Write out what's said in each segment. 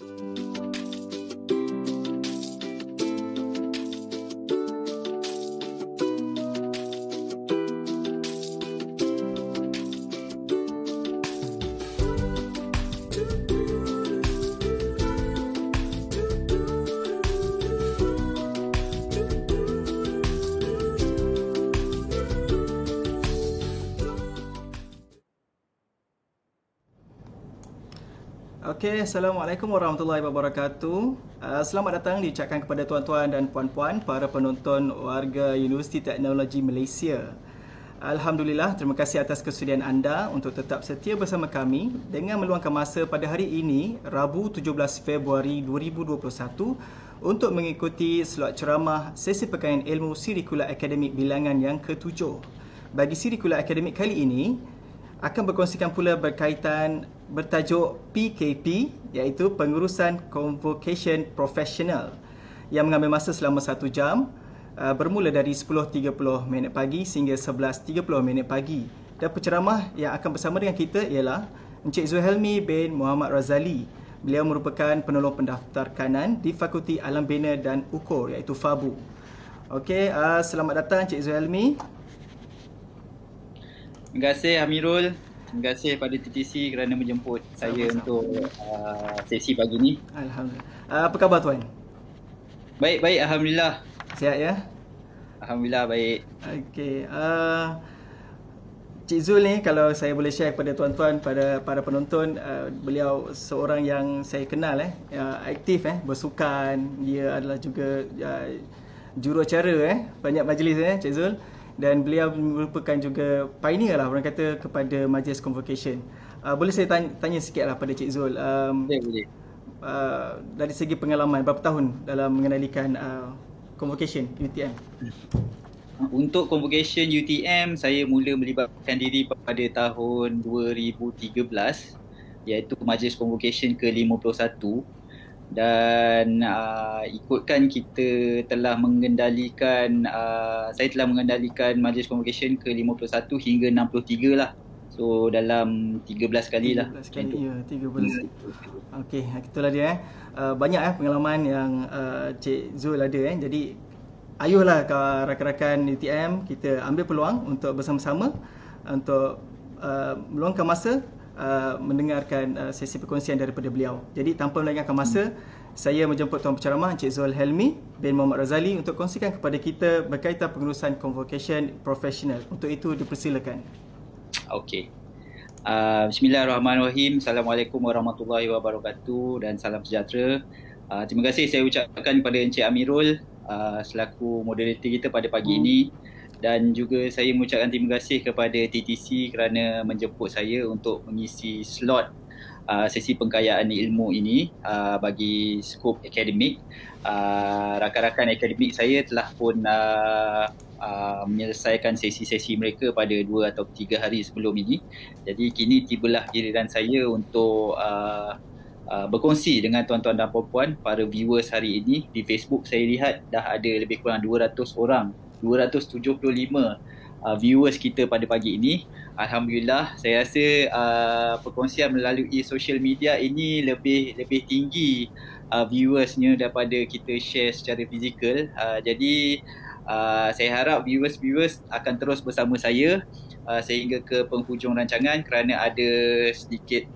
Thank you. Okey, Assalamualaikum warahmatullahi wabarakatuh. Uh, selamat datang diucapkan kepada tuan-tuan dan puan-puan para penonton warga Universiti Teknologi Malaysia. Alhamdulillah, terima kasih atas kesudian anda untuk tetap setia bersama kami dengan meluangkan masa pada hari ini, Rabu 17 Februari 2021 untuk mengikuti slot ceramah sesi perkaian ilmu siri kula akademik bilangan yang ketujuh. Bagi siri kula akademik kali ini, akan berkongsikan pula berkaitan bertajuk PKP iaitu pengurusan convocation professional yang mengambil masa selama satu jam uh, bermula dari 10.30 minit pagi sehingga 11.30 minit pagi. Dan penceramah yang akan bersama dengan kita ialah Encik Zuhelmi bin Muhammad Razali. Beliau merupakan penolong pendaftar kanan di Fakulti Alam Bina dan Ukur iaitu FABU. Okey, uh, selamat datang Encik Zuhelmi. Terima kasih Amirul terima kasih pada TTC kerana menjemput Sama-sama. saya untuk uh, sesi pagi ni. Alhamdulillah. Uh, apa khabar tuan? Baik, baik. Alhamdulillah. Sihat ya? Alhamdulillah, baik. Okey. Uh, Cik Zul ni kalau saya boleh share kepada tuan-tuan, pada para penonton, uh, beliau seorang yang saya kenal, eh, uh, aktif, eh, bersukan. Dia adalah juga uh, jurucara eh, banyak majlis, eh, Cik Zul dan beliau merupakan juga pioneer lah orang kata kepada majlis convocation. Uh, boleh saya tanya, tanya sikit lah pada Cik Zul. Um, ya, boleh, boleh. Ah, uh, dari segi pengalaman, berapa tahun dalam mengendalikan uh, ah, convocation UTM? Untuk convocation UTM, saya mula melibatkan diri pada tahun 2013 iaitu majlis convocation ke-51 dan uh, ikutkan kita telah mengendalikan uh, saya telah mengendalikan majlis convocation ke 51 hingga 63 lah so dalam 13 kali lah 13 kali ya 13 okey itulah dia eh uh, banyak eh pengalaman yang uh, cik Zul ada eh jadi ayolah ke rakan-rakan UTM kita ambil peluang untuk bersama-sama untuk uh, meluangkan masa uh, mendengarkan uh, sesi perkongsian daripada beliau. Jadi tanpa melengahkan masa, hmm. saya menjemput Tuan Penceramah Encik Zul Helmi bin Muhammad Razali untuk kongsikan kepada kita berkaitan pengurusan convocation profesional. Untuk itu dipersilakan. Okey. Uh, Bismillahirrahmanirrahim. Assalamualaikum warahmatullahi wabarakatuh dan salam sejahtera. Uh, terima kasih saya ucapkan kepada Encik Amirul uh, selaku moderator kita pada pagi hmm. ini dan juga saya mengucapkan terima kasih kepada TTC kerana menjemput saya untuk mengisi slot uh, sesi pengkayaan ilmu ini uh, bagi skop akademik. Uh, rakan-rakan akademik saya telah pun uh, Uh, menyelesaikan sesi-sesi mereka pada dua atau tiga hari sebelum ini. Jadi kini tibalah giliran saya untuk uh, uh, berkongsi dengan tuan-tuan dan puan-puan para viewers hari ini di Facebook saya lihat dah ada lebih kurang 200 orang 275 uh, viewers kita pada pagi ini. Alhamdulillah, saya rasa uh, perkongsian melalui social media ini lebih lebih tinggi uh, viewersnya daripada kita share secara fizikal. Uh, jadi uh, saya harap viewers-viewers akan terus bersama saya uh, sehingga ke penghujung rancangan kerana ada sedikit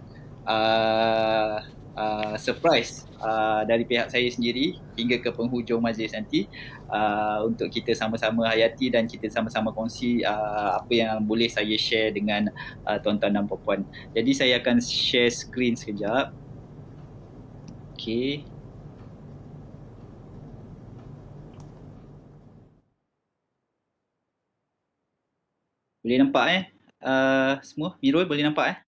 uh, uh, surprise uh, dari pihak saya sendiri hingga ke penghujung majlis nanti uh, untuk kita sama-sama hayati dan kita sama-sama kongsi uh, apa yang boleh saya share dengan uh, tuan-tuan dan puan-puan. Jadi saya akan share screen sekejap. Okay. Boleh nampak eh? Uh, semua Mirul boleh nampak eh?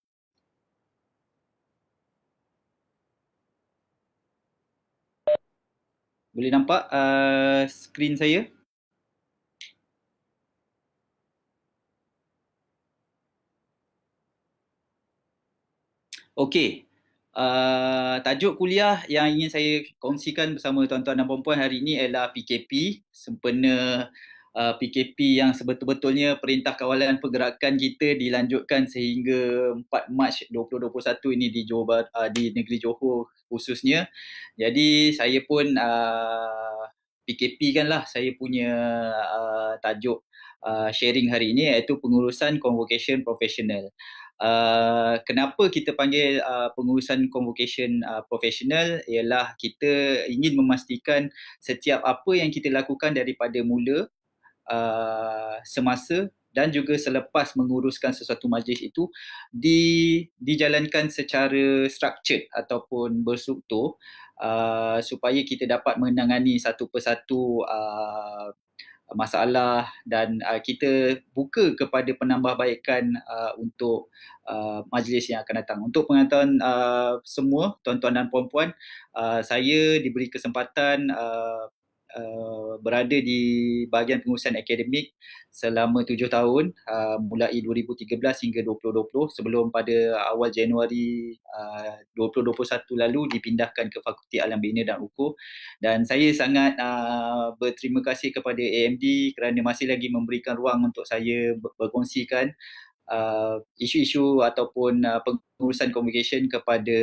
Boleh nampak uh, screen saya? Okey. Uh, tajuk kuliah yang ingin saya kongsikan bersama tuan-tuan dan puan-puan hari ini ialah PKP sempena uh, PKP yang sebetul-betulnya perintah kawalan pergerakan kita dilanjutkan sehingga 4 Mac 2021 ini di Johor uh, di negeri Johor khususnya. Jadi saya pun uh, PKP kan lah saya punya uh, tajuk uh, sharing hari ini iaitu pengurusan convocation professional. Uh, kenapa kita panggil uh, pengurusan convocation uh, professional ialah kita ingin memastikan setiap apa yang kita lakukan daripada mula uh, semasa dan juga selepas menguruskan sesuatu majlis itu di dijalankan secara structured ataupun berstruktur uh, supaya kita dapat menangani satu persatu uh, masalah dan uh, kita buka kepada penambahbaikan uh, untuk uh, majlis yang akan datang untuk pengetahuan uh, semua tuan-tuan dan puan-puan uh, saya diberi kesempatan uh, Uh, berada di bahagian pengurusan akademik selama tujuh tahun uh, mulai 2013 hingga 2020 sebelum pada awal Januari uh, 2021 lalu dipindahkan ke Fakulti Alam Bina dan Ukur dan saya sangat uh, berterima kasih kepada AMD kerana masih lagi memberikan ruang untuk saya berkongsikan uh, isu-isu ataupun uh, pengurusan communication kepada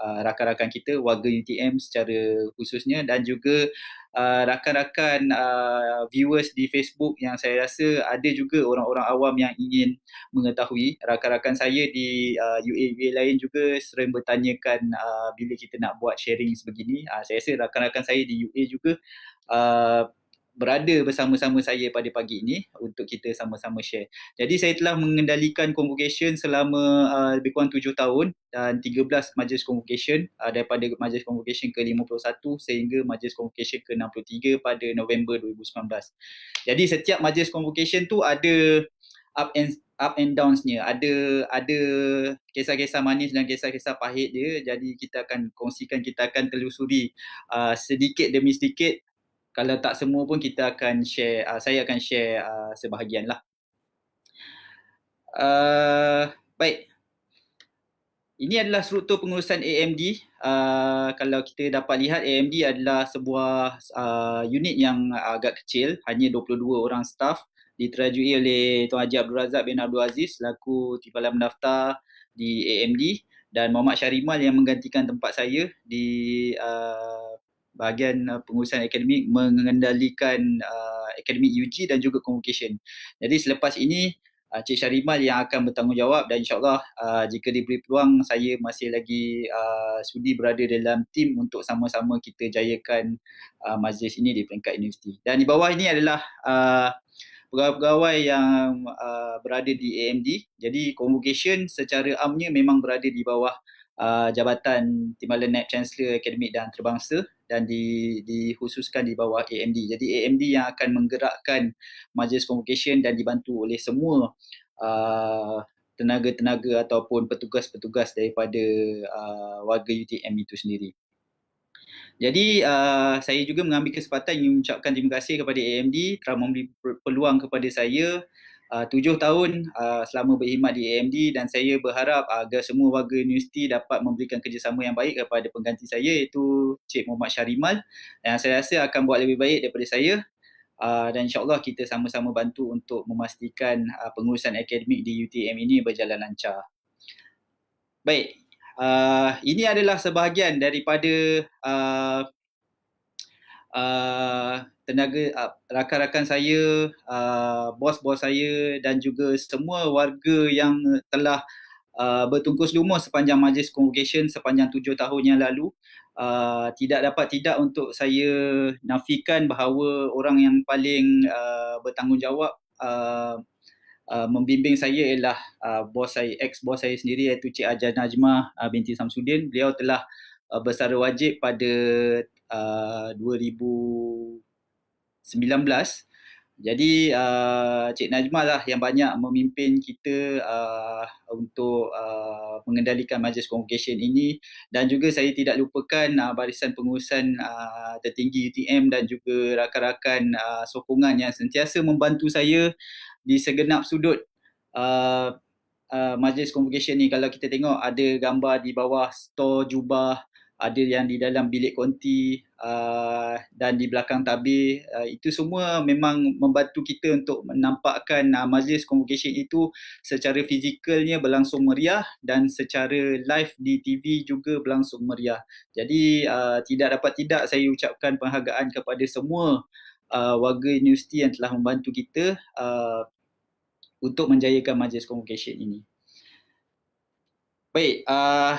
uh, rakan-rakan kita warga UTM secara khususnya dan juga uh, rakan-rakan uh, viewers di Facebook yang saya rasa ada juga orang-orang awam yang ingin mengetahui rakan-rakan saya di uh, UAVA e lain juga sering bertanyakan uh, bila kita nak buat sharing sebegini uh, saya rasa rakan-rakan saya di UA e juga uh, berada bersama-sama saya pada pagi ini untuk kita sama-sama share. Jadi saya telah mengendalikan convocation selama uh, lebih kurang tujuh tahun dan tiga belas majlis convocation uh, daripada majlis convocation ke lima puluh satu sehingga majlis convocation ke enam puluh tiga pada November dua ribu sembilan belas. Jadi setiap majlis convocation tu ada up and up and downsnya, Ada ada kisah-kisah manis dan kisah-kisah pahit dia. Jadi kita akan kongsikan, kita akan telusuri uh, sedikit demi sedikit kalau tak semua pun kita akan share uh, saya akan share uh, sebahagian lah uh, baik ini adalah struktur pengurusan AMD uh, kalau kita dapat lihat AMD adalah sebuah uh, unit yang agak kecil hanya 22 orang staff diterajui oleh Tuan Haji Abdul Razak bin Abdul Aziz selaku timbalan mendaftar di AMD dan Muhammad Syarimal yang menggantikan tempat saya di uh, bahagian uh, pengurusan akademik mengendalikan uh, akademik UG dan juga convocation. Jadi selepas ini uh, Cik Syarimal yang akan bertanggungjawab dan insyaAllah uh, jika diberi peluang saya masih lagi uh, sudi berada dalam tim untuk sama-sama kita jayakan uh, majlis ini di peringkat universiti. Dan di bawah ini adalah uh, pegawai-pegawai yang uh, berada di AMD. Jadi convocation secara amnya memang berada di bawah uh, jabatan Timbalan Net Chancellor Akademik dan Terbangsa dan di khususkan di bawah AMD. Jadi AMD yang akan menggerakkan majlis convocation dan dibantu oleh semua uh, tenaga-tenaga ataupun petugas-petugas daripada uh, warga UTM itu sendiri. Jadi uh, saya juga mengambil kesempatan ingin mengucapkan terima kasih kepada AMD telah memberi peluang kepada saya uh, Ah, tujuh tahun uh, selama berkhidmat di AMD dan saya berharap agar semua warga universiti dapat memberikan kerjasama yang baik kepada pengganti saya iaitu Cik Muhammad Syarimal yang saya rasa akan buat lebih baik daripada saya uh, dan Allah kita sama-sama bantu untuk memastikan uh, pengurusan akademik di UTM ini berjalan lancar. Baik, uh, ini adalah sebahagian daripada uh, tenaga uh, rakan-rakan saya, uh, bos-bos saya dan juga semua warga yang telah uh, bertungkus lumus sepanjang majlis convocation sepanjang tujuh tahun yang lalu. Uh, tidak dapat tidak untuk saya nafikan bahawa orang yang paling uh, bertanggungjawab uh, uh, membimbing saya ialah uh, bos saya, ex-bos saya sendiri iaitu Cik Ajar Najmah uh, binti Samsudin. Beliau telah uh, bersara wajib pada jadi uh, Cik Najmah lah yang banyak memimpin kita uh, untuk uh, mengendalikan majlis congregation ini dan juga saya tidak lupakan uh, barisan pengurusan uh, tertinggi UTM dan juga rakan-rakan uh, sokongan yang sentiasa membantu saya di segenap sudut uh, uh, majlis congregation ini. kalau kita tengok ada gambar di bawah store jubah ada yang di dalam bilik konti uh, dan di belakang tabir uh, itu semua memang membantu kita untuk menampakkan uh, majlis convocation itu secara fizikalnya berlangsung meriah dan secara live di TV juga berlangsung meriah. Jadi uh, tidak dapat tidak saya ucapkan penghargaan kepada semua uh, warga universiti yang telah membantu kita uh, untuk menjayakan majlis convocation ini. Baik, uh,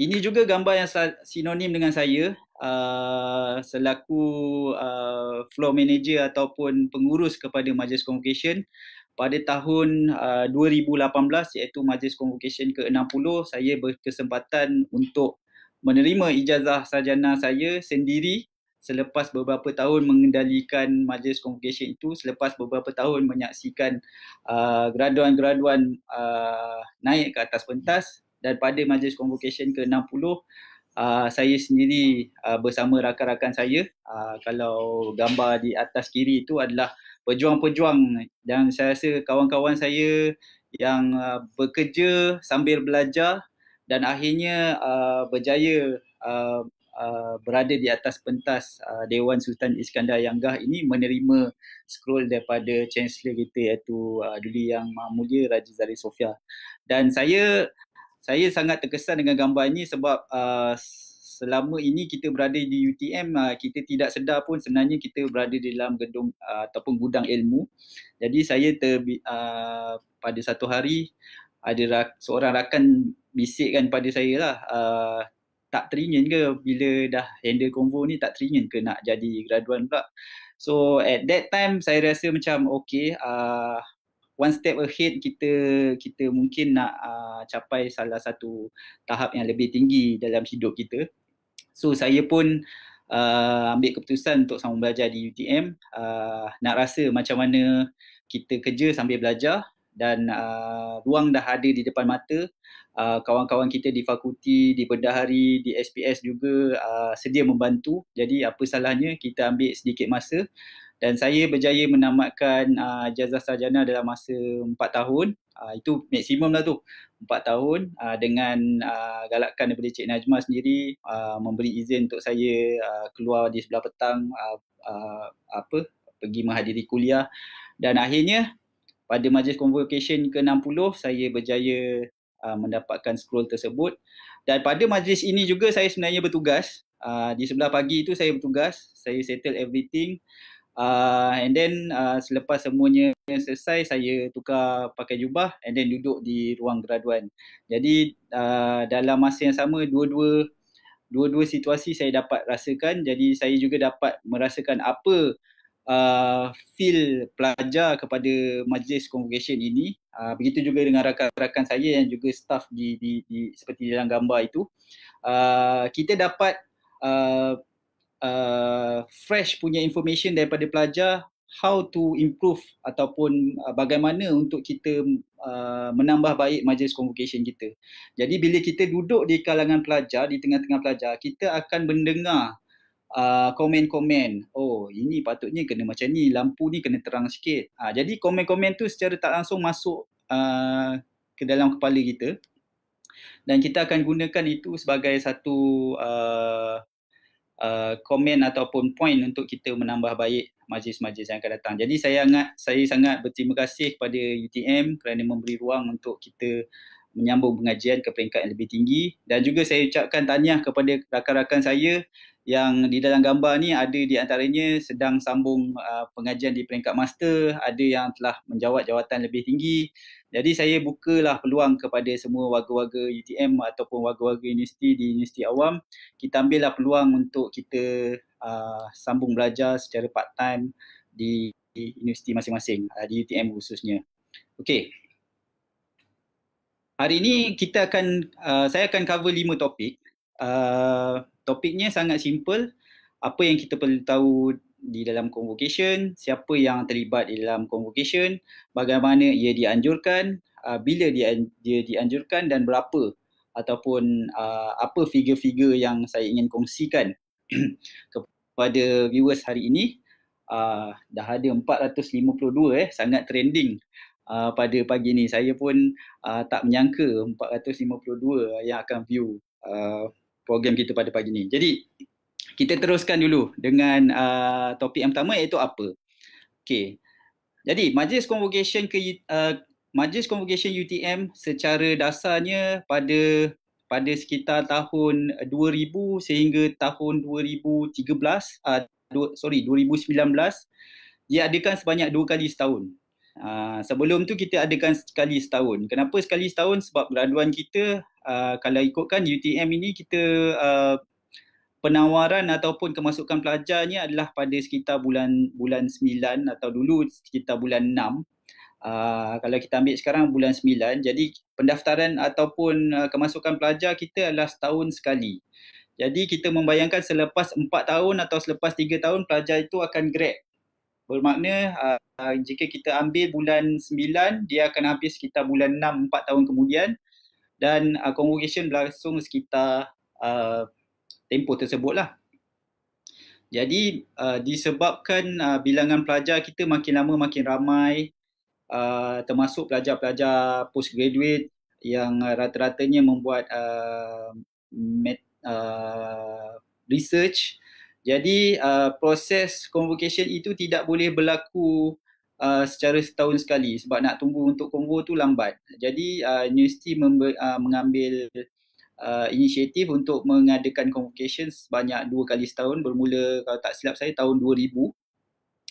ini juga gambar yang sinonim dengan saya uh, selaku uh, floor manager ataupun pengurus kepada majlis convocation pada tahun uh, 2018 iaitu majlis convocation ke-60 saya berkesempatan untuk menerima ijazah sarjana saya sendiri selepas beberapa tahun mengendalikan majlis convocation itu selepas beberapa tahun menyaksikan uh, graduan-graduan uh, naik ke atas pentas dan pada majlis convocation ke-60 uh, saya sendiri uh, bersama rakan-rakan saya uh, kalau gambar di atas kiri itu adalah pejuang-pejuang dan saya rasa kawan-kawan saya yang uh, bekerja sambil belajar dan akhirnya uh, berjaya uh, uh, berada di atas pentas uh, Dewan Sultan Iskandar Yang Gah ini menerima scroll daripada Chancellor kita iaitu uh, Duli Yang Mulia Raja Zahid Sofia dan saya saya sangat terkesan dengan gambar ini sebab uh, selama ini kita berada di UTM uh, kita tidak sedar pun sebenarnya kita berada di dalam gedung uh, ataupun gudang ilmu. Jadi saya ter uh, pada satu hari ada rak, seorang rakan bisikkan pada saya lah uh, tak teringin ke bila dah handle convo ni tak teringin ke nak jadi graduan pula. So at that time saya rasa macam okay uh, one step ahead kita kita mungkin nak uh, capai salah satu tahap yang lebih tinggi dalam hidup kita. So saya pun uh, ambil keputusan untuk sambung belajar di UTM uh, ah, nak rasa macam mana kita kerja sambil belajar dan uh, ruang dah ada di depan mata uh, kawan-kawan kita di fakulti, di bendahari, di SPS juga uh, sedia membantu. Jadi apa salahnya kita ambil sedikit masa dan saya berjaya menamatkan uh, jazah sarjana dalam masa empat tahun uh, itu maksimum lah tu empat tahun uh, dengan uh, galakkan daripada Cik Najma sendiri uh, memberi izin untuk saya uh, keluar di sebelah petang uh, uh, apa pergi menghadiri kuliah dan akhirnya pada majlis convocation ke-60 saya berjaya uh, mendapatkan scroll tersebut dan pada majlis ini juga saya sebenarnya bertugas uh, di sebelah pagi itu saya bertugas saya settle everything Uh, and then uh, selepas semuanya selesai, saya tukar pakai jubah and then duduk di ruang graduan. Jadi uh, dalam masa yang sama, dua-dua dua-dua situasi saya dapat rasakan. Jadi saya juga dapat merasakan apa uh, feel pelajar kepada majlis congregation ini. Uh, begitu juga dengan rakan-rakan saya yang juga staff di, di, di seperti dalam gambar itu. Uh, kita dapat uh, uh, fresh punya information daripada pelajar how to improve ataupun uh, bagaimana untuk kita uh, menambah baik majlis convocation kita. Jadi bila kita duduk di kalangan pelajar, di tengah-tengah pelajar, kita akan mendengar uh, komen-komen. Oh, ini patutnya kena macam ni, lampu ni kena terang sikit. Uh, jadi komen-komen tu secara tak langsung masuk uh, ke dalam kepala kita dan kita akan gunakan itu sebagai satu uh, Uh, komen ataupun poin untuk kita menambah baik majlis-majlis yang akan datang. Jadi saya sangat saya sangat berterima kasih kepada UTM kerana memberi ruang untuk kita menyambung pengajian ke peringkat yang lebih tinggi dan juga saya ucapkan tanya kepada rakan-rakan saya yang di dalam gambar ni ada di antaranya sedang sambung uh, pengajian di peringkat master, ada yang telah menjawat jawatan lebih tinggi. Jadi saya bukalah peluang kepada semua warga-warga UTM ataupun warga-warga universiti di universiti awam, kita ambillah peluang untuk kita uh, sambung belajar secara part time di, di universiti masing-masing, uh, di UTM khususnya. Okey. Hari ini kita akan uh, saya akan cover lima topik. Uh, topiknya sangat simple. Apa yang kita perlu tahu di dalam convocation, siapa yang terlibat di dalam convocation, bagaimana ia dianjurkan, uh, bila dia, dia dianjurkan dan berapa ataupun uh, apa figure-figure yang saya ingin kongsikan kepada viewers hari ini. Uh, dah ada 452 eh, sangat trending uh, pada pagi ni. Saya pun uh, tak menyangka 452 yang akan view uh, program kita pada pagi ni. Jadi kita teruskan dulu dengan uh, topik yang pertama iaitu apa. Okay. Jadi majlis convocation ke uh, majlis convocation UTM secara dasarnya pada pada sekitar tahun 2000 sehingga tahun 2013 uh, sorry 2019 diadakan sebanyak dua kali setahun Uh, sebelum tu kita adakan sekali setahun. Kenapa sekali setahun? Sebab graduan kita uh, kalau ikutkan UTM ini kita uh, penawaran ataupun kemasukan pelajarnya adalah pada sekitar bulan bulan 9 atau dulu sekitar bulan 6. Uh, kalau kita ambil sekarang bulan 9. Jadi pendaftaran ataupun uh, kemasukan pelajar kita adalah setahun sekali. Jadi kita membayangkan selepas 4 tahun atau selepas 3 tahun pelajar itu akan grad Bermakna uh, jika kita ambil bulan 9, dia akan habis sekitar bulan 6, 4 tahun kemudian dan uh, congregation berlangsung sekitar uh, tempoh tersebutlah. Jadi uh, disebabkan uh, bilangan pelajar kita makin lama makin ramai uh, termasuk pelajar-pelajar postgraduate yang uh, rata-ratanya membuat uh, met, uh, research jadi uh, proses convocation itu tidak boleh berlaku uh, secara setahun sekali sebab nak tunggu untuk convo tu lambat. Jadi uh, universiti membe- uh, mengambil uh, inisiatif untuk mengadakan convocation sebanyak dua kali setahun bermula kalau tak silap saya tahun 2000.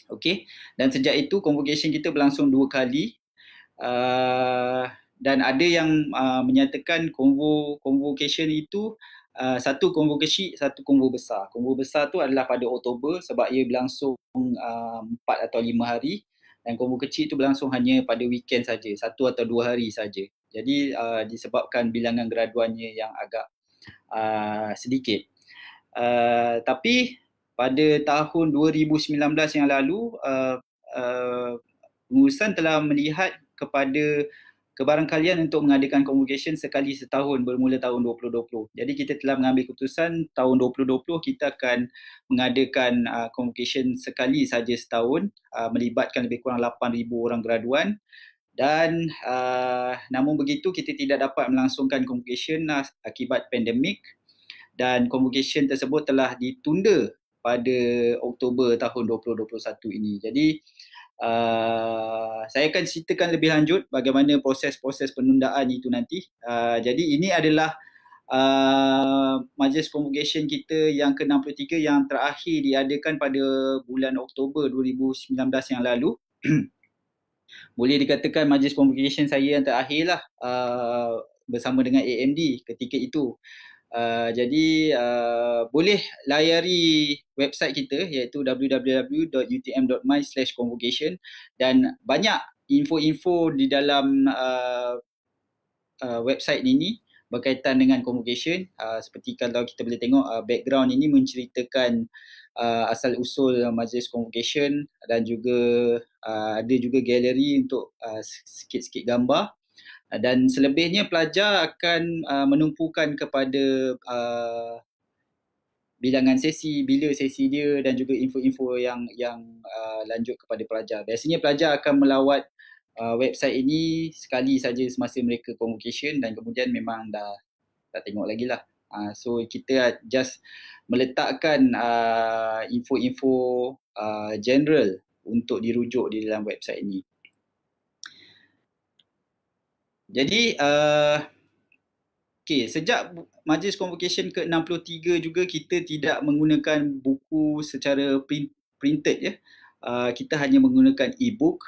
Okay, Dan sejak itu convocation kita berlangsung dua kali. Uh, dan ada yang uh, menyatakan convo convocation itu Ah, satu kongo kecil, satu kongo besar. Kongo besar tu adalah pada Oktober sebab ia berlangsung ah, empat uh, atau lima hari dan kongo kecil tu berlangsung hanya pada weekend saja, satu atau dua hari saja. Jadi uh, disebabkan bilangan graduannya yang agak uh, sedikit. Uh, tapi pada tahun 2019 yang lalu, uh, uh, pengurusan telah melihat kepada kebarangkalian untuk mengadakan convocation sekali setahun bermula tahun 2020. Jadi kita telah mengambil keputusan tahun 2020 kita akan mengadakan uh, convocation sekali saja setahun uh, melibatkan lebih kurang 8000 orang graduan dan uh, namun begitu kita tidak dapat melangsungkan convocation uh, akibat pandemik dan convocation tersebut telah ditunda pada Oktober tahun 2021 ini. Jadi Uh, saya akan ceritakan lebih lanjut bagaimana proses-proses penundaan itu nanti. Uh, jadi ini adalah uh, majlis promulgation kita yang ke-63 yang terakhir diadakan pada bulan Oktober 2019 yang lalu. Boleh dikatakan majlis promulgation saya yang terakhirlah uh, bersama dengan AMD ketika itu. Uh, jadi uh, boleh layari website kita iaitu www.utm.my/convocation dan banyak info-info di dalam uh, uh, website ini berkaitan dengan convocation uh, seperti kalau kita boleh tengok uh, background ini menceritakan uh, asal usul majlis convocation dan juga uh, ada juga galeri untuk uh, sikit-sikit gambar dan selebihnya pelajar akan uh, menumpukan kepada uh, bilangan sesi bila sesi dia dan juga info-info yang yang uh, lanjut kepada pelajar. Biasanya pelajar akan melawat uh, website ini sekali saja semasa mereka convocation dan kemudian memang dah tak tengok lagi lah. Uh, so kita just meletakkan uh, info-info uh, general untuk dirujuk di dalam website ini. Jadi uh, eh, okay, sejak majlis convocation ke-63 juga kita tidak menggunakan buku secara print, printed ya. Uh, kita hanya menggunakan e-book.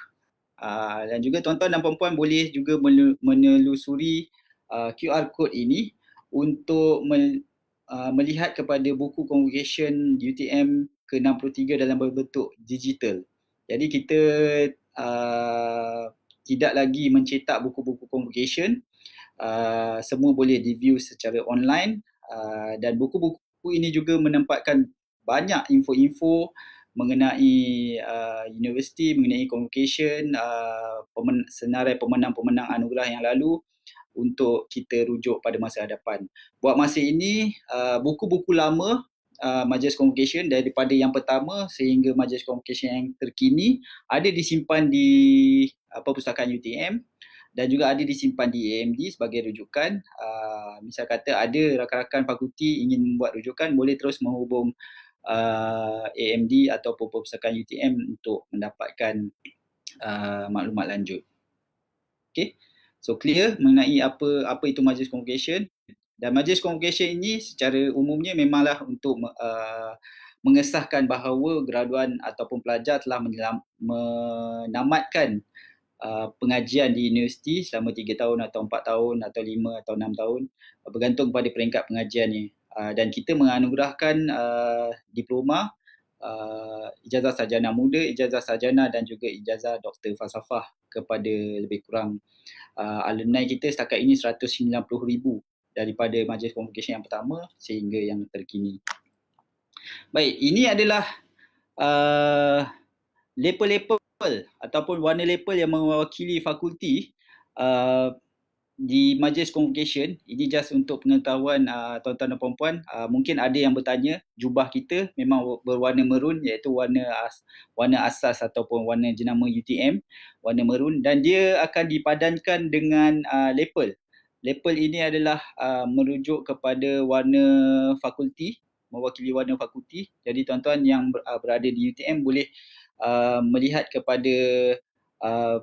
Uh, dan juga tuan-tuan dan puan-puan boleh juga menelusuri uh, QR code ini untuk me, uh, melihat kepada buku convocation UTM ke-63 dalam bentuk digital. Jadi kita uh, tidak lagi mencetak buku-buku convocation uh, semua boleh review secara online uh, dan buku-buku ini juga menempatkan banyak info-info mengenai uh, universiti mengenai convocation uh, pemen- senarai pemenang-pemenang anugerah yang lalu untuk kita rujuk pada masa hadapan buat masa ini uh, buku-buku lama Uh, majlis convocation daripada yang pertama sehingga majlis convocation yang terkini ada disimpan di uh, perpustakaan UTM dan juga ada disimpan di AMD sebagai rujukan. Uh, misal kata ada rakan-rakan fakulti ingin membuat rujukan, boleh terus menghubung uh, ah, AMD atau perpustakaan UTM untuk mendapatkan uh, maklumat lanjut. Okay, so clear mengenai apa apa itu majlis convocation. Dan majlis convocation ini secara umumnya memanglah untuk uh, mengesahkan bahawa graduan ataupun pelajar telah menamatkan Uh, pengajian di universiti selama 3 tahun atau 4 tahun atau 5 atau 6 tahun uh, bergantung pada peringkat pengajian ni. Uh, dan kita menganugerahkan uh, diploma uh, ijazah sarjana muda, ijazah sarjana dan juga ijazah doktor falsafah kepada lebih kurang uh, alumni kita setakat ini 190 ribu daripada majlis komunikasi yang pertama sehingga yang terkini. Baik, ini adalah uh, lepa-lepa label ataupun warna label yang mewakili fakulti uh, di majlis convocation ini just untuk pengetahuan uh, tuan-tuan dan puan-puan uh, mungkin ada yang bertanya jubah kita memang berwarna merun iaitu warna as- warna asas ataupun warna jenama UTM warna merun dan dia akan dipadankan dengan uh, label label ini adalah uh, merujuk kepada warna fakulti mewakili warna fakulti jadi tuan-tuan yang uh, berada di UTM boleh Uh, melihat kepada uh,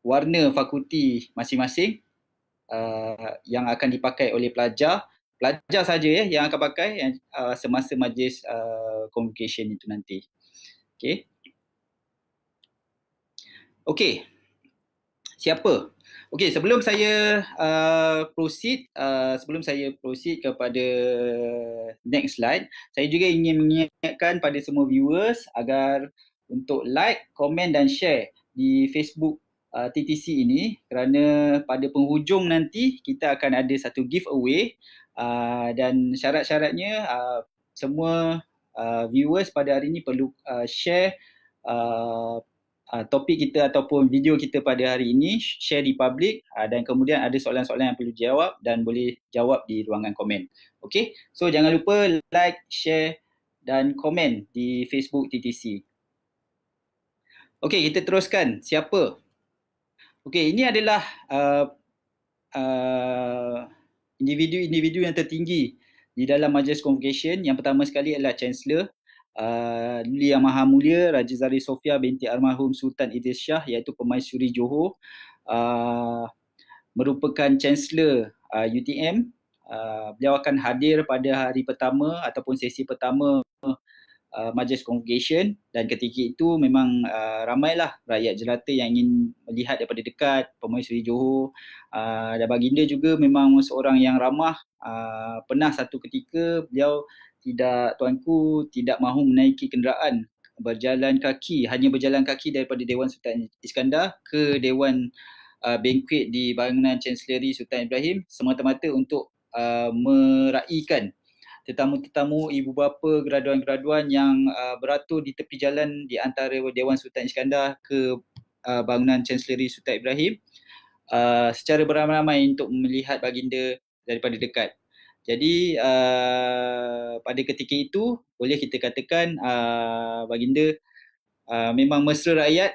warna fakulti masing-masing uh, yang akan dipakai oleh pelajar pelajar saja ya yang akan pakai yang uh, semasa majlis uh, convocation itu nanti. Okey. Okey. Siapa? Okey, sebelum saya uh, proceed uh, sebelum saya proceed kepada next slide, saya juga ingin mengingatkan pada semua viewers agar untuk like, komen dan share di Facebook uh, TTC ini kerana pada penghujung nanti kita akan ada satu giveaway uh, dan syarat-syaratnya uh, semua uh, viewers pada hari ini perlu uh, share uh, uh, topik kita ataupun video kita pada hari ini, share di public uh, dan kemudian ada soalan-soalan yang perlu jawab dan boleh jawab di ruangan komen. Okay, so jangan lupa like, share dan komen di Facebook TTC. Okey, kita teruskan. Siapa? Okey, ini adalah uh, uh, individu-individu yang tertinggi di dalam majlis convocation. Yang pertama sekali adalah Chancellor Luli uh, Yang Maha Mulia Raja Zari Sofia binti Almarhum Sultan Idris Shah iaitu Suri Johor uh, merupakan Chancellor uh, UTM. Uh, beliau akan hadir pada hari pertama ataupun sesi pertama uh, majlis congregation dan ketika itu memang uh, ramailah rakyat jelata yang ingin melihat daripada dekat pemuai Seri Johor uh, dan baginda juga memang seorang yang ramah uh, pernah satu ketika beliau tidak tuanku tidak mahu menaiki kenderaan berjalan kaki hanya berjalan kaki daripada Dewan Sultan Iskandar ke Dewan uh, Banquet di bangunan Chancellery Sultan Ibrahim semata-mata untuk uh, meraikan tetamu-tetamu ibu bapa graduan-graduan yang uh, beratur di tepi jalan di antara Dewan Sultan Iskandar ke uh, bangunan Chancellery Sultan Ibrahim uh, secara beramai-ramai untuk melihat baginda daripada dekat. Jadi uh, pada ketika itu boleh kita katakan uh, baginda uh, memang mesra rakyat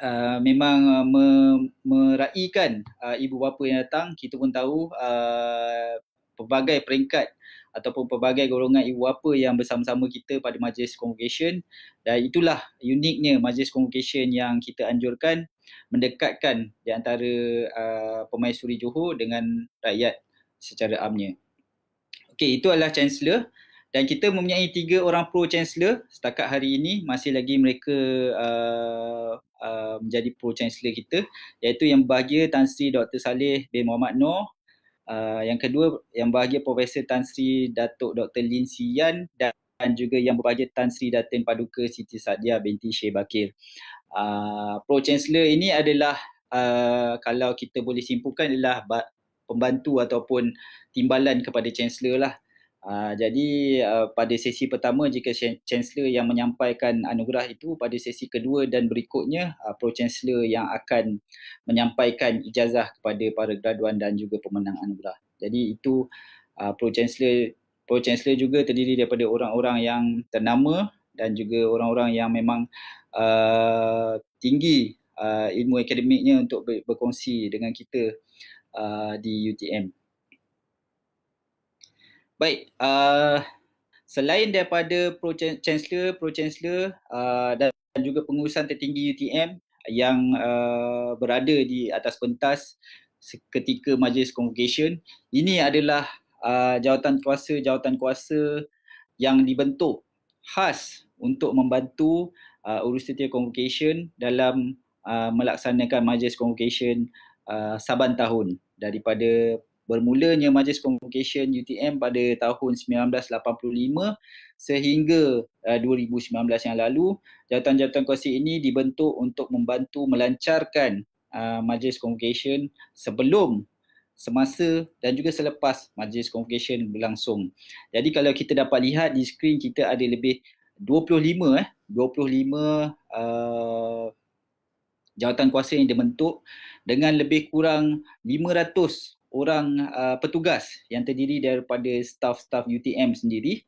Uh, memang uh, me- meraihkan uh, ibu bapa yang datang kita pun tahu uh, pelbagai peringkat ataupun pelbagai golongan ibu bapa yang bersama-sama kita pada majlis convocation dan itulah uniknya majlis convocation yang kita anjurkan mendekatkan di antara uh, suri Johor dengan rakyat secara amnya. Okey, itu adalah chancellor dan kita mempunyai tiga orang pro chancellor setakat hari ini masih lagi mereka uh, uh, menjadi pro chancellor kita iaitu yang bahagia Tan Sri Dr Saleh bin Muhammad Noor Uh, yang kedua yang bahagia Profesor Tan Sri Datuk Dr. Lin Sian dan, dan juga yang berbahagia Tan Sri Datin Paduka Siti Sadia binti Syekh Bakir. Uh, Pro Chancellor ini adalah uh, kalau kita boleh simpulkan adalah pembantu ataupun timbalan kepada Chancellor lah. Ah, jadi uh, pada sesi pertama jika chancellor yang menyampaikan anugerah itu pada sesi kedua dan berikutnya uh, pro chancellor yang akan menyampaikan ijazah kepada para graduan dan juga pemenang anugerah. Jadi itu uh, pro chancellor pro chancellor juga terdiri daripada orang-orang yang ternama dan juga orang-orang yang memang uh, tinggi uh, ilmu akademiknya untuk berkongsi dengan kita uh, di UTM. Baik, uh, selain daripada Pro Chancellor, Pro Chancellor uh, dan juga pengurusan tertinggi UTM yang uh, berada di atas pentas ketika majlis convocation, ini adalah uh, jawatan kuasa-jawatan kuasa yang dibentuk khas untuk membantu uh, urus tertinggi convocation dalam uh, melaksanakan majlis convocation uh, saban tahun daripada bermulanya Majlis Convocation UTM pada tahun 1985 sehingga uh, eh, 2019 yang lalu jawatan-jawatan kuasa ini dibentuk untuk membantu melancarkan uh, Majlis Convocation sebelum semasa dan juga selepas majlis convocation berlangsung. Jadi kalau kita dapat lihat di skrin kita ada lebih 25 eh 25 uh, eh, jawatan kuasa yang dibentuk dengan lebih kurang 500 orang uh, petugas yang terdiri daripada staff-staff UTM sendiri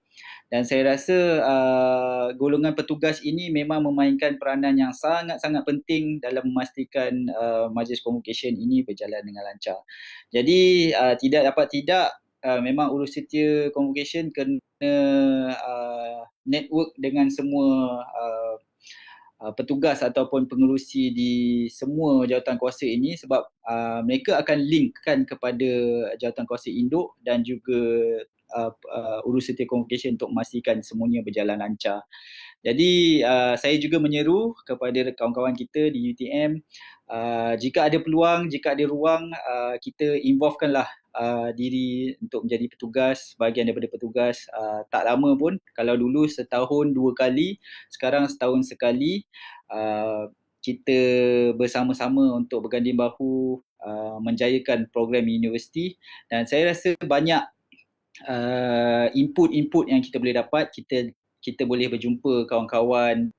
dan saya rasa uh, golongan petugas ini memang memainkan peranan yang sangat-sangat penting dalam memastikan uh, majlis komunikasi ini berjalan dengan lancar. Jadi uh, tidak dapat tidak uh, memang urus setia komunikasi kena uh, network dengan semua uh, Uh, petugas ataupun pengerusi di semua jawatankuasa ini sebab uh, mereka akan linkkan kepada jawatankuasa induk dan juga uh, uh, urusan telecommunication untuk memastikan semuanya berjalan lancar. Jadi uh, saya juga menyeru kepada kawan-kawan kita di UTM uh, jika ada peluang, jika ada ruang uh, kita involvekanlah uh, diri untuk menjadi petugas, bahagian daripada petugas uh, tak lama pun. Kalau dulu setahun dua kali, sekarang setahun sekali uh, kita bersama-sama untuk berganding bahu uh, menjayakan program universiti dan saya rasa banyak Uh, input-input yang kita boleh dapat kita kita boleh berjumpa kawan-kawan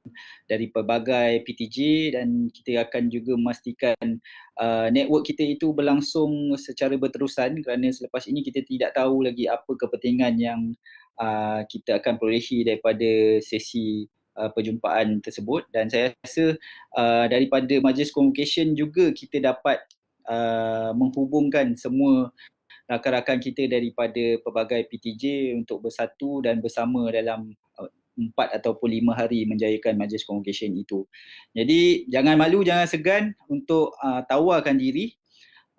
dari pelbagai PTG dan kita akan juga memastikan uh, network kita itu berlangsung secara berterusan kerana selepas ini kita tidak tahu lagi apa kepentingan yang uh, kita akan perolehi daripada sesi uh, perjumpaan tersebut dan saya rasa uh, daripada majlis communication juga kita dapat uh, menghubungkan semua rakan-rakan kita daripada pelbagai PTJ untuk bersatu dan bersama dalam uh, empat ataupun lima hari menjayakan majlis convocation itu. Jadi jangan malu, jangan segan untuk uh, tawarkan diri.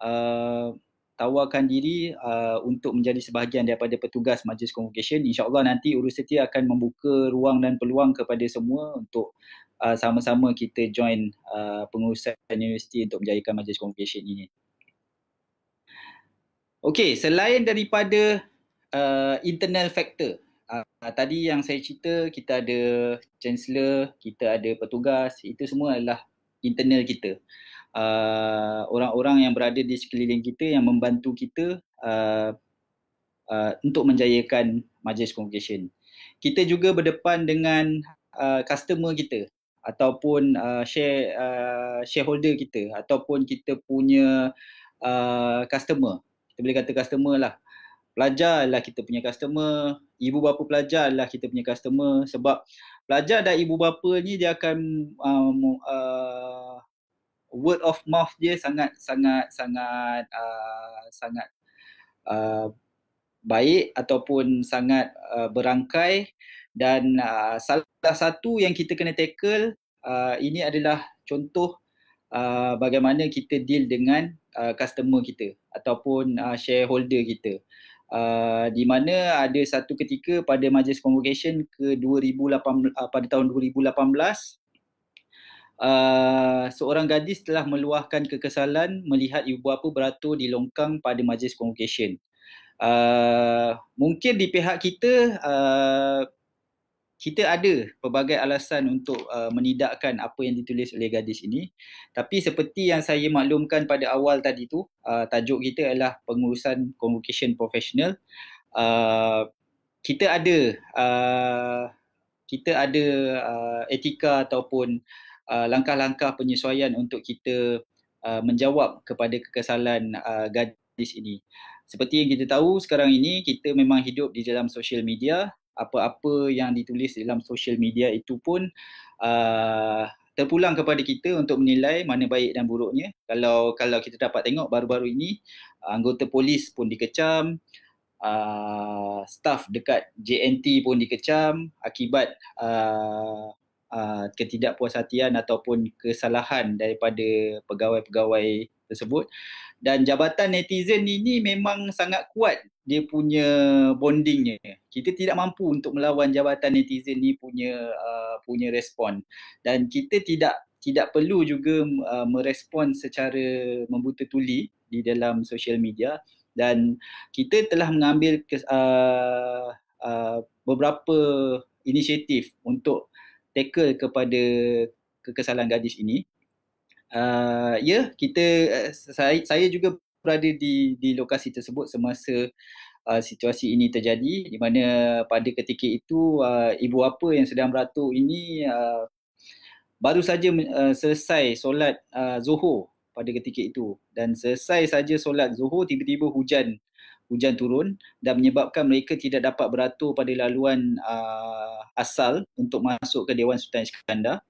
Uh, tawarkan diri uh, untuk menjadi sebahagian daripada petugas majlis convocation. InsyaAllah nanti Universiti akan membuka ruang dan peluang kepada semua untuk uh, sama-sama kita join uh, pengurusan universiti untuk menjayakan majlis convocation ini. Okay, selain daripada uh, internal factor, uh, tadi yang saya cerita kita ada chancellor, kita ada petugas, itu semua adalah internal kita. Uh, orang-orang yang berada di sekeliling kita yang membantu kita uh, uh, untuk menjayakan majlis convocation. Kita juga berdepan dengan uh, customer kita ataupun uh, share uh, shareholder kita ataupun kita punya uh, customer kita boleh kata customer lah pelajar adalah kita punya customer ibu bapa pelajar adalah kita punya customer sebab pelajar dan ibu bapa ni dia akan um, uh, word of mouth dia sangat sangat sangat uh, sangat uh, baik ataupun sangat uh, berangkai dan uh, salah satu yang kita kena tackle uh, ini adalah contoh uh, bagaimana kita deal dengan uh, customer kita ataupun uh, shareholder kita. Uh, di mana ada satu ketika pada majlis convocation ke 2018 uh, pada tahun 2018 Uh, seorang gadis telah meluahkan kekesalan melihat ibu bapa beratur di longkang pada majlis convocation. Uh, mungkin di pihak kita uh, kita ada pelbagai alasan untuk uh, menidakkan apa yang ditulis oleh gadis ini tapi seperti yang saya maklumkan pada awal tadi tu uh, tajuk kita adalah pengurusan convocation professional uh, kita ada uh, kita ada uh, etika ataupun uh, langkah-langkah penyesuaian untuk kita uh, menjawab kepada kekesalan uh, gadis ini seperti yang kita tahu sekarang ini kita memang hidup di dalam social media apa-apa yang ditulis dalam social media itu pun uh, terpulang kepada kita untuk menilai mana baik dan buruknya. Kalau kalau kita dapat tengok baru-baru ini anggota polis pun dikecam, uh, staff dekat JNT pun dikecam akibat uh, uh, ketidakpuas hatian ataupun kesalahan daripada pegawai-pegawai tersebut. Dan jabatan netizen ini memang sangat kuat dia punya bondingnya. Kita tidak mampu untuk melawan jabatan netizen ni punya uh, punya respon dan kita tidak tidak perlu juga uh, merespon secara membuta tuli di dalam social media dan kita telah mengambil kes, uh, uh, beberapa inisiatif untuk tackle kepada kekesalan gadis ini. Uh, ya, yeah, kita uh, saya saya juga berada di di lokasi tersebut semasa uh, situasi ini terjadi di mana pada ketika itu uh, ibu apa yang sedang beratur ini uh, baru saja uh, selesai solat uh, Zuhur pada ketika itu dan selesai saja solat Zuhur tiba-tiba hujan hujan turun dan menyebabkan mereka tidak dapat beratur pada laluan uh, asal untuk masuk ke Dewan Sultan Iskandar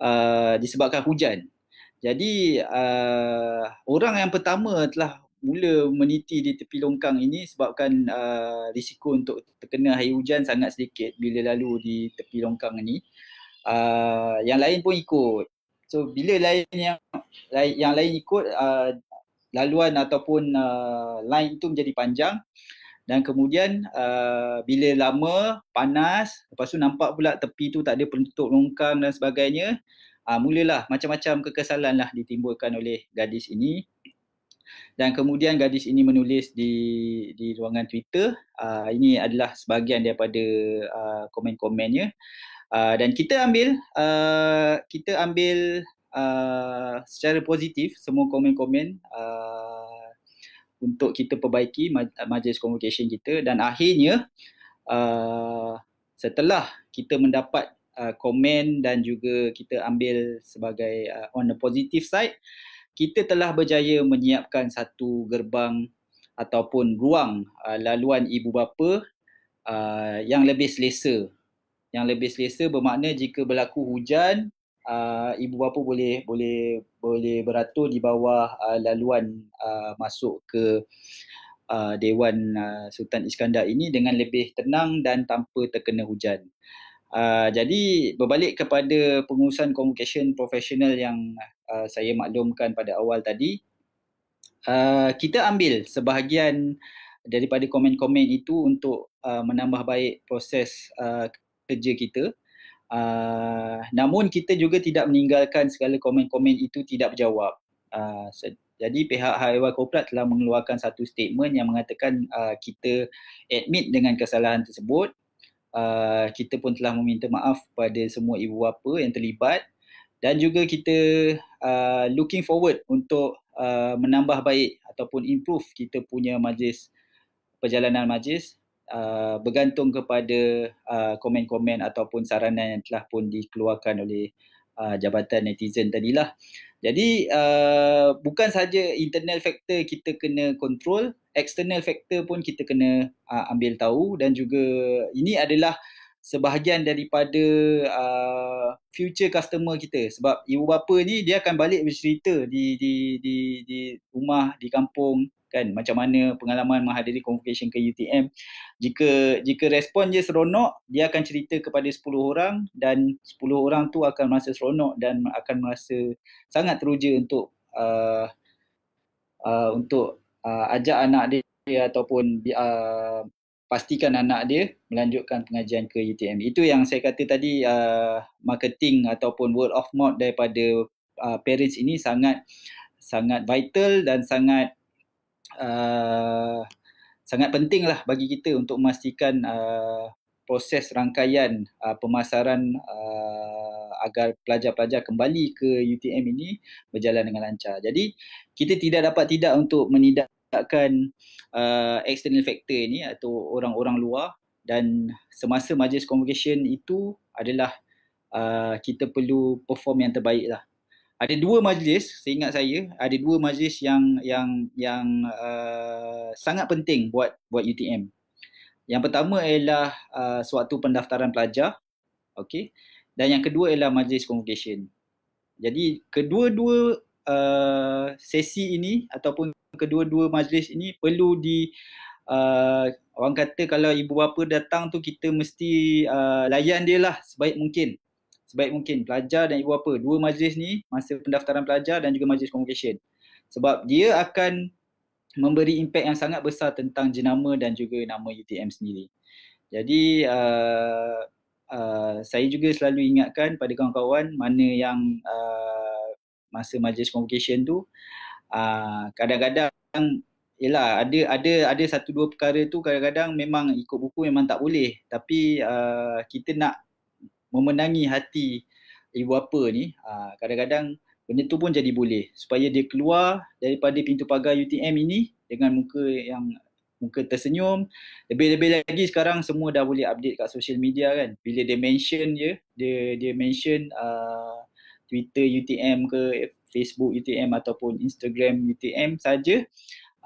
uh, disebabkan hujan jadi uh, orang yang pertama telah mula meniti di tepi longkang ini sebabkan uh, risiko untuk terkena air hujan sangat sedikit bila lalu di tepi longkang ini. Uh, yang lain pun ikut. So bila lain yang yang lain ikut uh, laluan ataupun uh, line itu menjadi panjang dan kemudian uh, bila lama panas lepas tu nampak pula tepi tu tak ada penutup longkang dan sebagainya uh, mulalah macam-macam kekesalan lah ditimbulkan oleh gadis ini dan kemudian gadis ini menulis di di ruangan Twitter uh, ini adalah sebahagian daripada uh, komen-komennya uh, dan kita ambil uh, kita ambil uh, secara positif semua komen-komen untuk kita perbaiki majlis communication kita dan akhirnya uh, setelah kita mendapat Uh, komen dan juga kita ambil sebagai uh, on the positive side kita telah berjaya menyiapkan satu gerbang ataupun ruang uh, laluan ibu bapa uh, yang lebih selesa yang lebih selesa bermakna jika berlaku hujan uh, ibu bapa boleh boleh boleh beratur di bawah uh, laluan uh, masuk ke uh, dewan uh, sultan iskandar ini dengan lebih tenang dan tanpa terkena hujan Ah, jadi berbalik kepada pengurusan communication professional yang uh, saya maklumkan pada awal tadi uh, kita ambil sebahagian daripada komen-komen itu untuk uh, menambah baik proses uh, kerja kita uh, namun kita juga tidak meninggalkan segala komen-komen itu tidak berjawab uh, jadi pihak Haiwan Korporat telah mengeluarkan satu statement yang mengatakan uh, kita admit dengan kesalahan tersebut Uh, kita pun telah meminta maaf kepada semua ibu bapa yang terlibat dan juga kita uh, looking forward untuk uh, menambah baik ataupun improve kita punya majlis perjalanan majlis uh, bergantung kepada uh, komen-komen ataupun saranan yang telah pun dikeluarkan oleh uh, jabatan netizen tadilah. lah. Jadi uh, bukan saja internal factor kita kena control, external factor pun kita kena uh, ambil tahu dan juga ini adalah sebahagian daripada uh, future customer kita sebab ibu bapa ni dia akan balik bercerita di di di di rumah di kampung kan macam mana pengalaman menghadiri convocation ke UTM jika jika respon dia seronok dia akan cerita kepada 10 orang dan 10 orang tu akan merasa seronok dan akan merasa sangat teruja untuk uh, uh, untuk uh, ajak anak dia ataupun uh, pastikan anak dia melanjutkan pengajian ke UTM. Itu yang saya kata tadi uh, marketing ataupun word of mouth daripada uh, parents ini sangat sangat vital dan sangat uh, sangat penting lah bagi kita untuk memastikan uh, proses rangkaian uh, pemasaran uh, agar pelajar-pelajar kembali ke UTM ini berjalan dengan lancar. Jadi kita tidak dapat tidak untuk menidak meletakkan uh, external factor ni atau orang-orang luar dan semasa majlis convocation itu adalah uh, kita perlu perform yang terbaik lah. Ada dua majlis, saya ingat saya, ada dua majlis yang yang yang uh, sangat penting buat buat UTM. Yang pertama ialah uh, sewaktu pendaftaran pelajar. Okay. Dan yang kedua ialah majlis convocation. Jadi kedua-dua uh, sesi ini ataupun kedua-dua majlis ini perlu di uh, orang kata kalau ibu bapa datang tu kita mesti uh, layan dia lah sebaik mungkin sebaik mungkin pelajar dan ibu bapa dua majlis ni masa pendaftaran pelajar dan juga majlis convocation sebab dia akan memberi impak yang sangat besar tentang jenama dan juga nama UTM sendiri jadi uh, Uh, saya juga selalu ingatkan pada kawan-kawan mana yang uh, masa majlis convocation tu Ah, kadang-kadang ialah ada ada ada satu dua perkara tu kadang-kadang memang ikut buku memang tak boleh tapi uh, kita nak memenangi hati ibu bapa ni uh, kadang-kadang benda tu pun jadi boleh supaya dia keluar daripada pintu pagar UTM ini dengan muka yang muka tersenyum lebih-lebih lagi sekarang semua dah boleh update kat social media kan bila dia mention je dia dia mention uh, Twitter UTM ke Facebook UTM ataupun Instagram UTM saja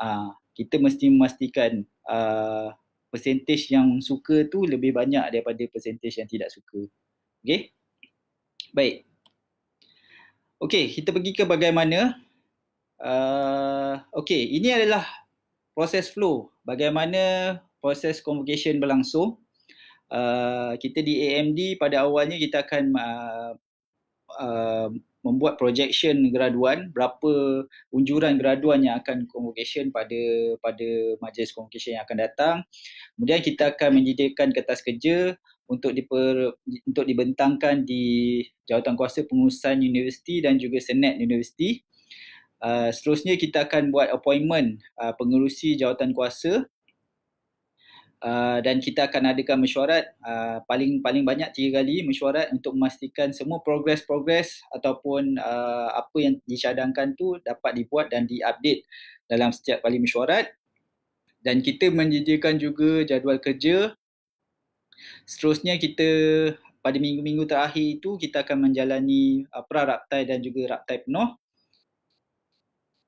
uh, kita mesti memastikan uh, percentage yang suka tu lebih banyak daripada percentage yang tidak suka. Okay, Baik. Okay, kita pergi ke bagaimana uh, okey, ini adalah proses flow bagaimana proses convocation berlangsung. Uh, kita di AMD pada awalnya kita akan uh, uh, membuat projection graduan berapa unjuran graduan yang akan convocation pada pada majlis convocation yang akan datang kemudian kita akan menyediakan kertas kerja untuk diper, untuk dibentangkan di jawatan kuasa pengurusan universiti dan juga senat universiti uh, seterusnya kita akan buat appointment uh, pengerusi kuasa. Uh, dan kita akan adakan mesyuarat paling-paling ah, uh, banyak tiga kali mesyuarat untuk memastikan semua progres-progres ataupun uh, apa yang dicadangkan tu dapat dibuat dan diupdate dalam setiap kali mesyuarat dan kita menyediakan juga jadual kerja seterusnya kita pada minggu-minggu terakhir itu kita akan menjalani uh, pra-raptai dan juga raptai penuh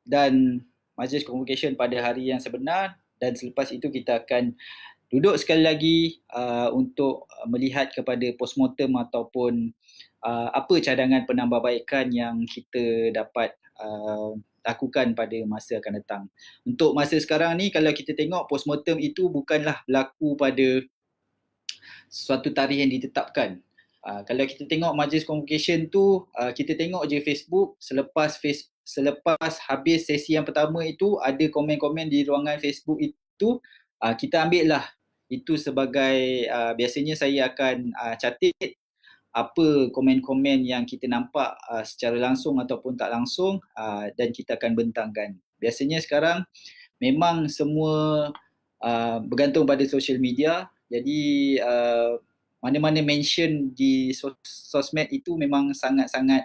dan majlis convocation pada hari yang sebenar dan selepas itu kita akan duduk sekali lagi uh, untuk uh, melihat kepada postmortem ataupun uh, apa cadangan penambahbaikan yang kita dapat uh, lakukan pada masa akan datang. Untuk masa sekarang ni kalau kita tengok postmortem itu bukanlah berlaku pada suatu tarikh yang ditetapkan. Uh, kalau kita tengok majlis convocation tu uh, kita tengok je Facebook selepas face, selepas habis sesi yang pertama itu ada komen-komen di ruangan Facebook itu Uh, kita ambil lah itu sebagai uh, biasanya saya akan uh, ah, catit apa komen-komen yang kita nampak uh, secara langsung ataupun tak langsung uh, dan kita akan bentangkan. Biasanya sekarang memang semua uh, bergantung pada social media jadi uh, mana-mana mention di sos- sosmed itu memang sangat-sangat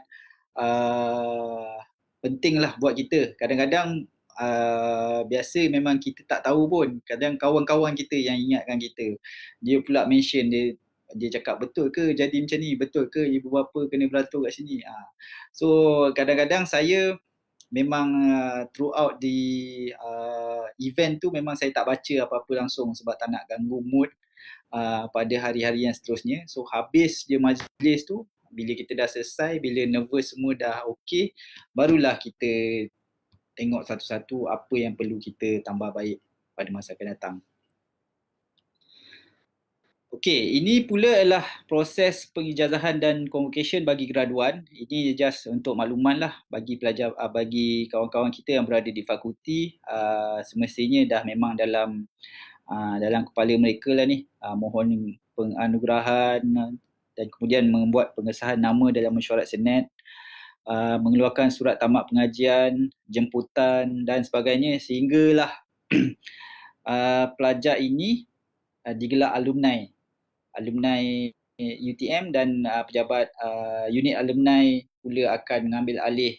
uh, penting lah buat kita. Kadang-kadang uh, biasa memang kita tak tahu pun kadang kawan-kawan kita yang ingatkan kita dia pula mention dia dia cakap betul ke jadi macam ni betul ke ibu bapa kena beratur kat sini ha. so kadang-kadang saya memang uh, throughout di uh, event tu memang saya tak baca apa-apa langsung sebab tak nak ganggu mood uh, pada hari-hari yang seterusnya so habis je majlis tu bila kita dah selesai bila nervous semua dah okay barulah kita tengok satu-satu apa yang perlu kita tambah baik pada masa akan datang. Okey, ini pula adalah proses pengijazahan dan convocation bagi graduan. Ini just untuk makluman lah bagi pelajar ah, bagi kawan-kawan kita yang berada di fakulti uh, semestinya dah memang dalam uh, dalam kepala mereka lah ni uh, mohon penganugerahan dan kemudian membuat pengesahan nama dalam mesyuarat senat uh, Uh, mengeluarkan surat tamat pengajian, jemputan dan sebagainya sehinggalah uh, pelajar ini uh, digelar alumni alumni UTM dan uh, pejabat uh, unit alumni pula akan mengambil alih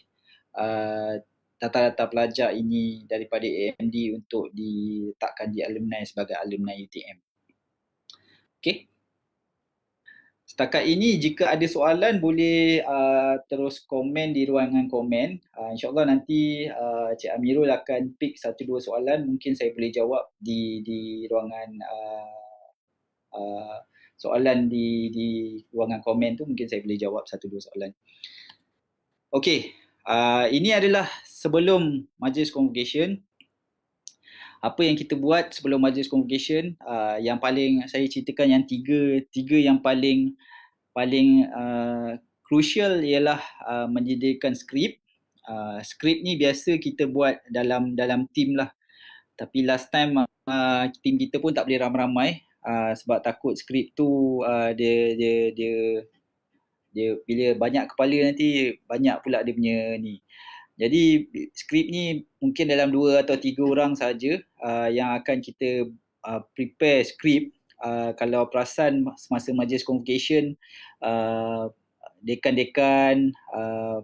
uh, data-data uh, pelajar ini daripada AMD untuk ditetapkan di alumni sebagai alumni UTM. Okay. Setakat ini jika ada soalan boleh uh, terus komen di ruangan komen. Uh, InsyaAllah nanti uh, Cik Amirul akan pick satu dua soalan mungkin saya boleh jawab di di ruangan uh, uh, soalan di di ruangan komen tu mungkin saya boleh jawab satu dua soalan. Okay, uh, ini adalah sebelum majlis convocation apa yang kita buat sebelum majlis convocation uh, yang paling saya ceritakan yang tiga tiga yang paling paling krusial uh, ialah uh, menyediakan skrip uh, skrip ni biasa kita buat dalam dalam team lah tapi last time uh, team kita pun tak boleh ramai-ramai uh, sebab takut skrip tu uh, dia dia dia dia bila banyak kepala nanti banyak pula dia punya ni uh, jadi skrip ni mungkin dalam dua atau tiga orang saja uh, yang akan kita uh, prepare skrip. Uh, kalau perasan semasa majlis convocation, uh, dekan-dekan, uh,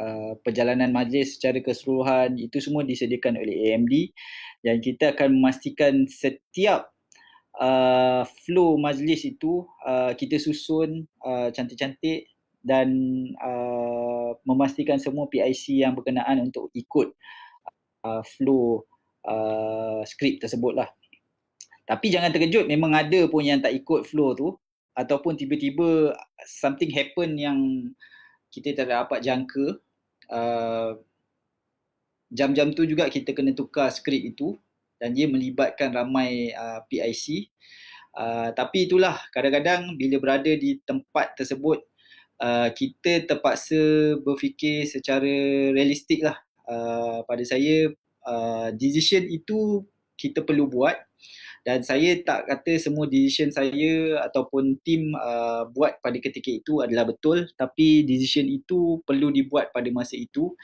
uh, perjalanan majlis secara keseluruhan itu semua disediakan oleh AMD dan kita akan memastikan setiap uh, flow majlis itu uh, kita susun uh, cantik-cantik dan uh, memastikan semua PIC yang berkenaan untuk ikut uh, flow uh, skrip tersebut lah. Tapi jangan terkejut memang ada pun yang tak ikut flow tu ataupun tiba-tiba something happen yang kita tak dapat jangka uh, jam-jam tu juga kita kena tukar skrip itu dan dia melibatkan ramai uh, PIC uh, tapi itulah kadang-kadang bila berada di tempat tersebut uh, kita terpaksa berfikir secara realistik lah. Uh, pada saya, uh, decision itu kita perlu buat dan saya tak kata semua decision saya ataupun tim uh, buat pada ketika itu adalah betul tapi decision itu perlu dibuat pada masa itu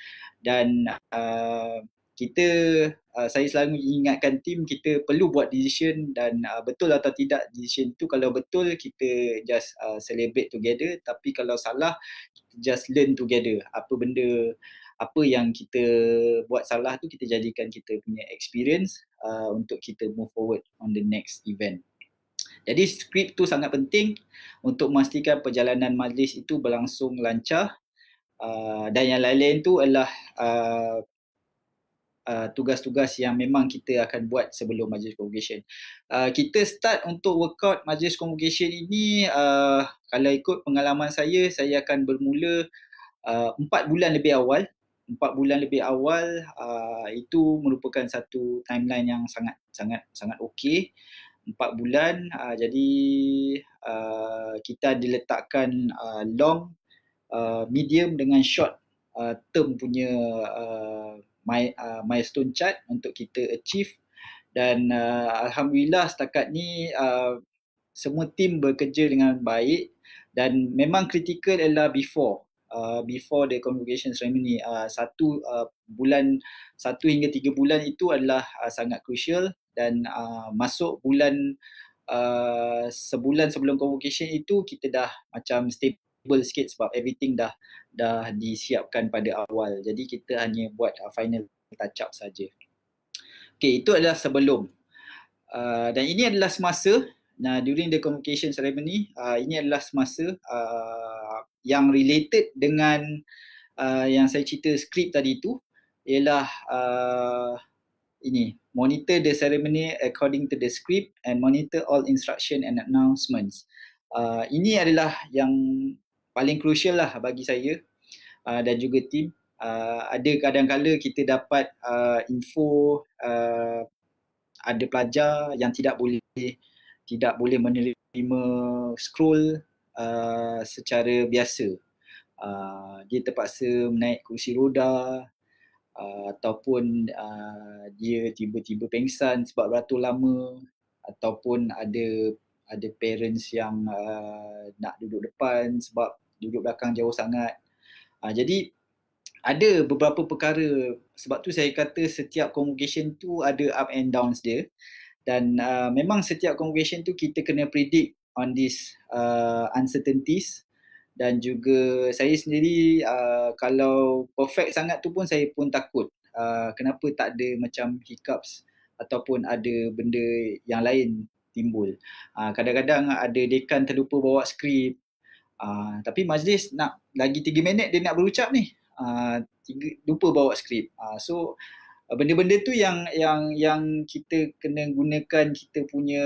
dan uh, kita uh, saya selalu ingatkan tim kita perlu buat decision dan uh, betul atau tidak decision tu kalau betul kita just uh, celebrate together tapi kalau salah just learn together apa benda apa yang kita buat salah tu kita jadikan kita punya experience uh, untuk kita move forward on the next event jadi script tu sangat penting untuk memastikan perjalanan majlis itu berlangsung lancar uh, dan yang lain-lain tu adalah uh, Uh, tugas-tugas yang memang kita akan buat sebelum majlis convocation. Uh, kita start untuk workout majlis convocation ini uh, kalau ikut pengalaman saya saya akan bermula uh, bulan lebih awal. Empat bulan lebih awal uh, itu merupakan satu timeline yang sangat sangat sangat okey. Empat bulan uh, jadi uh, kita diletakkan uh, long uh, medium dengan short uh, term punya uh, my, uh, milestone chart untuk kita achieve dan uh, alhamdulillah setakat ni uh, semua tim bekerja dengan baik dan memang critical adalah before Uh, before the convocation ceremony uh, satu uh, bulan satu hingga tiga bulan itu adalah uh, sangat crucial dan uh, masuk bulan uh, sebulan sebelum convocation itu kita dah macam stay flexible sikit sebab everything dah dah disiapkan pada awal. Jadi kita hanya buat uh, final touch up saja. Okay, itu adalah sebelum. Uh, dan ini adalah semasa Nah, during the communication ceremony, uh, ini adalah semasa uh, yang related dengan uh, yang saya cerita skrip tadi itu ialah uh, ini monitor the ceremony according to the script and monitor all instruction and announcements. Uh, ini adalah yang paling crucial lah bagi saya uh, dan juga tim. Uh, ada kadang-kala kita dapat uh, info uh, ada pelajar yang tidak boleh tidak boleh menerima scroll uh, secara biasa. Uh, dia terpaksa menaik kursi roda uh, ataupun uh, dia tiba-tiba pengsan sebab beratur lama ataupun ada ada parents yang uh, nak duduk depan sebab duduk belakang jauh sangat. Uh, jadi ada beberapa perkara sebab tu saya kata setiap congregation tu ada up and downs dia dan uh, memang setiap congregation tu kita kena predict on this uh, uncertainties dan juga saya sendiri uh, kalau perfect sangat tu pun saya pun takut uh, kenapa tak ada macam hiccups ataupun ada benda yang lain timbul. Uh, kadang-kadang ada dekan terlupa bawa skrip Uh, tapi majlis nak lagi 3 minit dia nak berucap ni. Uh, tiga, lupa bawa skrip. Uh, so uh, benda-benda tu yang yang yang kita kena gunakan kita punya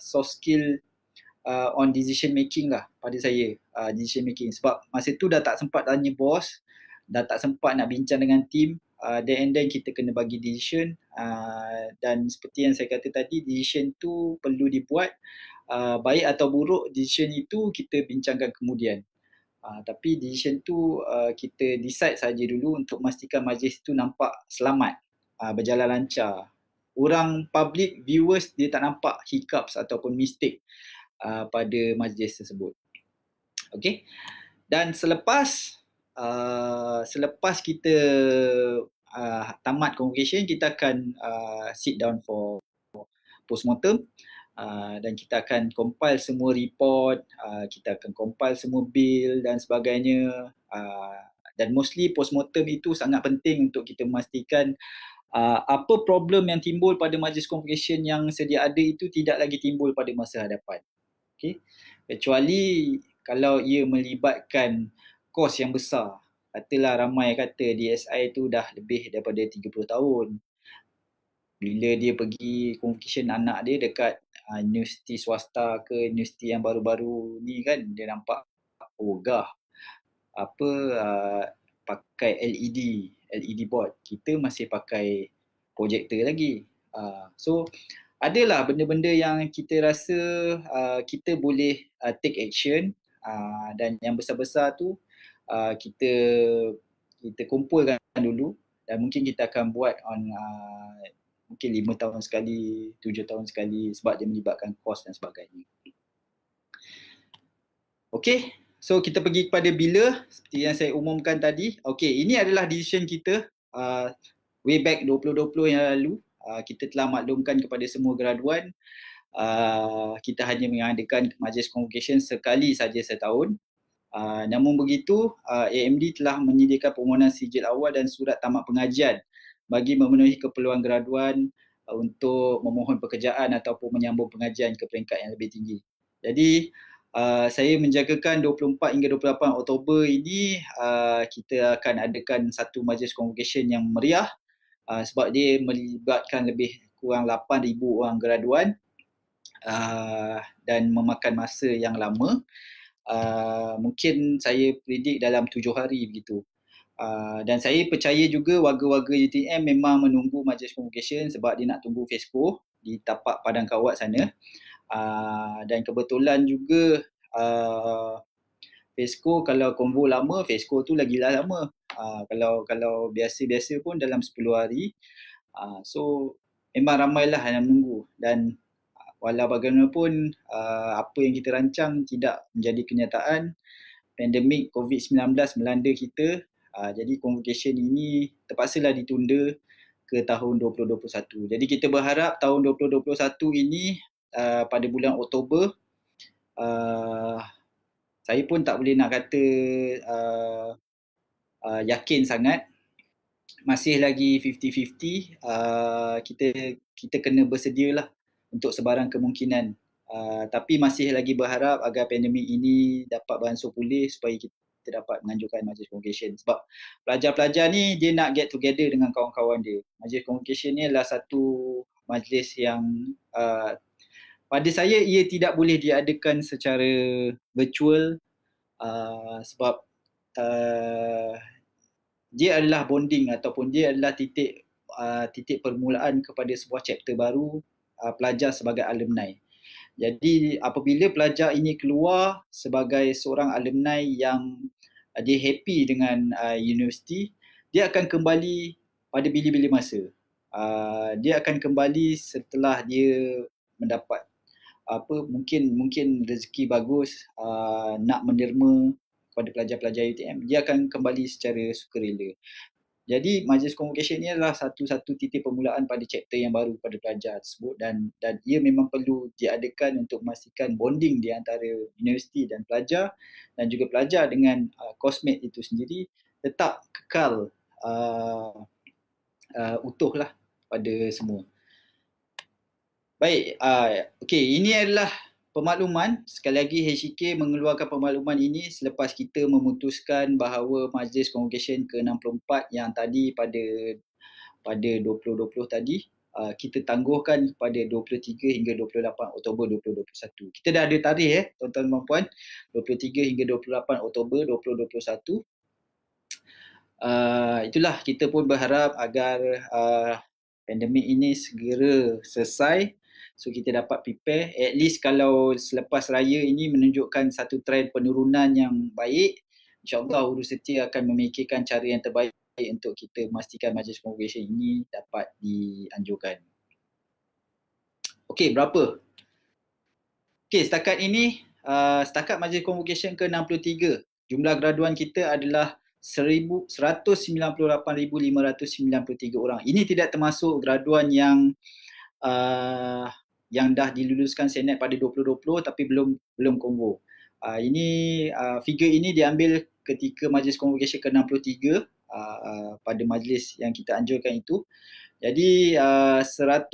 soft skill uh, on decision making lah pada saya. Uh, decision making sebab masa tu dah tak sempat tanya bos, dah tak sempat nak bincang dengan team uh, then and then kita kena bagi decision uh, dan seperti yang saya kata tadi decision tu perlu dibuat uh, Uh, baik atau buruk decision itu kita bincangkan kemudian. Uh, tapi decision tu uh, kita decide saja dulu untuk memastikan majlis tu nampak selamat, uh, berjalan lancar. Orang public viewers dia tak nampak hiccups ataupun mistake uh, pada majlis tersebut. Okay. Dan selepas uh, selepas kita uh, tamat convocation kita akan uh, sit down for postmortem. Uh, Uh, dan kita akan compile semua report, uh, kita akan compile semua bill dan sebagainya. Uh, dan mostly postmortem itu sangat penting untuk kita memastikan uh, apa problem yang timbul pada majlis convocation yang sedia ada itu tidak lagi timbul pada masa hadapan. Okay. Kecuali kalau ia melibatkan kos yang besar. Katalah ramai kata DSI itu dah lebih daripada 30 tahun bila dia pergi convocation anak dia dekat Ah, universiti swasta ke universiti yang baru-baru ni kan dia nampak ogah oh, apa uh, pakai LED LED board kita masih pakai projector lagi uh, so adalah benda-benda yang kita rasa uh, kita boleh uh, take action uh, dan yang besar-besar tu uh, kita kita kumpulkan dulu dan mungkin kita akan buat on uh, mungkin lima tahun sekali, tujuh tahun sekali sebab dia melibatkan kos dan sebagainya. Okay, so kita pergi kepada bila seperti yang saya umumkan tadi. Okay, ini adalah decision kita uh, way back 2020 yang lalu. Uh, kita telah maklumkan kepada semua graduan uh, kita hanya mengadakan majlis convocation sekali saja setahun. Uh, namun begitu, uh, AMD telah menyediakan permohonan sijil awal dan surat tamat pengajian bagi memenuhi keperluan graduan uh, untuk memohon pekerjaan ataupun menyambung pengajian ke peringkat yang lebih tinggi. Jadi uh, saya menjagakan 24 hingga 28 Oktober ini uh, kita akan adakan satu majlis convocation yang meriah uh, sebab dia melibatkan lebih kurang 8000 orang graduan uh, dan memakan masa yang lama. Uh, mungkin saya predik dalam tujuh hari begitu Uh, dan saya percaya juga warga-warga UTM memang menunggu majlis convocation sebab dia nak tunggu FESCO di tapak Padang Kawat sana. Uh, dan kebetulan juga uh, FESCO kalau konvo lama, FESCO tu lagi lah lama. Uh, kalau kalau biasa-biasa pun dalam 10 hari. Uh, so memang ramailah yang menunggu dan walau bagaimanapun uh, apa yang kita rancang tidak menjadi kenyataan pandemik COVID-19 melanda kita Uh, jadi convocation ini terpaksalah ditunda ke tahun 2021. Jadi kita berharap tahun 2021 ini uh, pada bulan Oktober uh, saya pun tak boleh nak kata uh, uh, yakin sangat masih lagi 50-50 uh, kita kita kena bersedia lah untuk sebarang kemungkinan uh, tapi masih lagi berharap agar pandemik ini dapat beransur pulih supaya kita dapat menganjurkan majlis convocation sebab pelajar-pelajar ni dia nak get together dengan kawan-kawan dia. Majlis convocation ni adalah satu majlis yang uh, pada saya ia tidak boleh diadakan secara virtual uh, sebab uh, dia adalah bonding ataupun dia adalah titik uh, titik permulaan kepada sebuah chapter baru uh, pelajar sebagai alumni. Jadi apabila pelajar ini keluar sebagai seorang alumni yang Uh, dia happy dengan uh, universiti dia akan kembali pada bila-bila masa uh, dia akan kembali setelah dia mendapat apa mungkin mungkin rezeki bagus uh, nak menerima kepada pelajar-pelajar UTM dia akan kembali secara sukarela jadi majlis convocation ni adalah satu-satu titik permulaan pada chapter yang baru pada pelajar tersebut dan dan ia memang perlu diadakan untuk memastikan bonding di antara universiti dan pelajar dan juga pelajar dengan uh, cosmate itu sendiri tetap kekal uh, uh, utuh lah pada semua. Baik, uh, okay ini adalah pemakluman sekali lagi HCK mengeluarkan pemakluman ini selepas kita memutuskan bahawa majlis congregation ke-64 yang tadi pada pada 2020 tadi kita tangguhkan pada 23 hingga 28 Oktober 2021. Kita dah ada tarikh eh tuan-tuan dan puan 23 hingga 28 Oktober 2021. Uh, itulah kita pun berharap agar uh, pandemik ini segera selesai So kita dapat prepare at least kalau selepas raya ini menunjukkan satu trend penurunan yang baik InsyaAllah Urus Setia akan memikirkan cara yang terbaik untuk kita memastikan majlis congregation ini dapat dianjurkan Okey berapa? Okey setakat ini uh, setakat majlis convocation ke-63 jumlah graduan kita adalah 198,593 orang. Ini tidak termasuk graduan yang uh, yang dah diluluskan Senat pada 2020 tapi belum belum konvo. Uh, ah, ini uh, figure ini diambil ketika majlis convocation ke-63 uh, uh, pada majlis yang kita anjurkan itu. Jadi uh, 100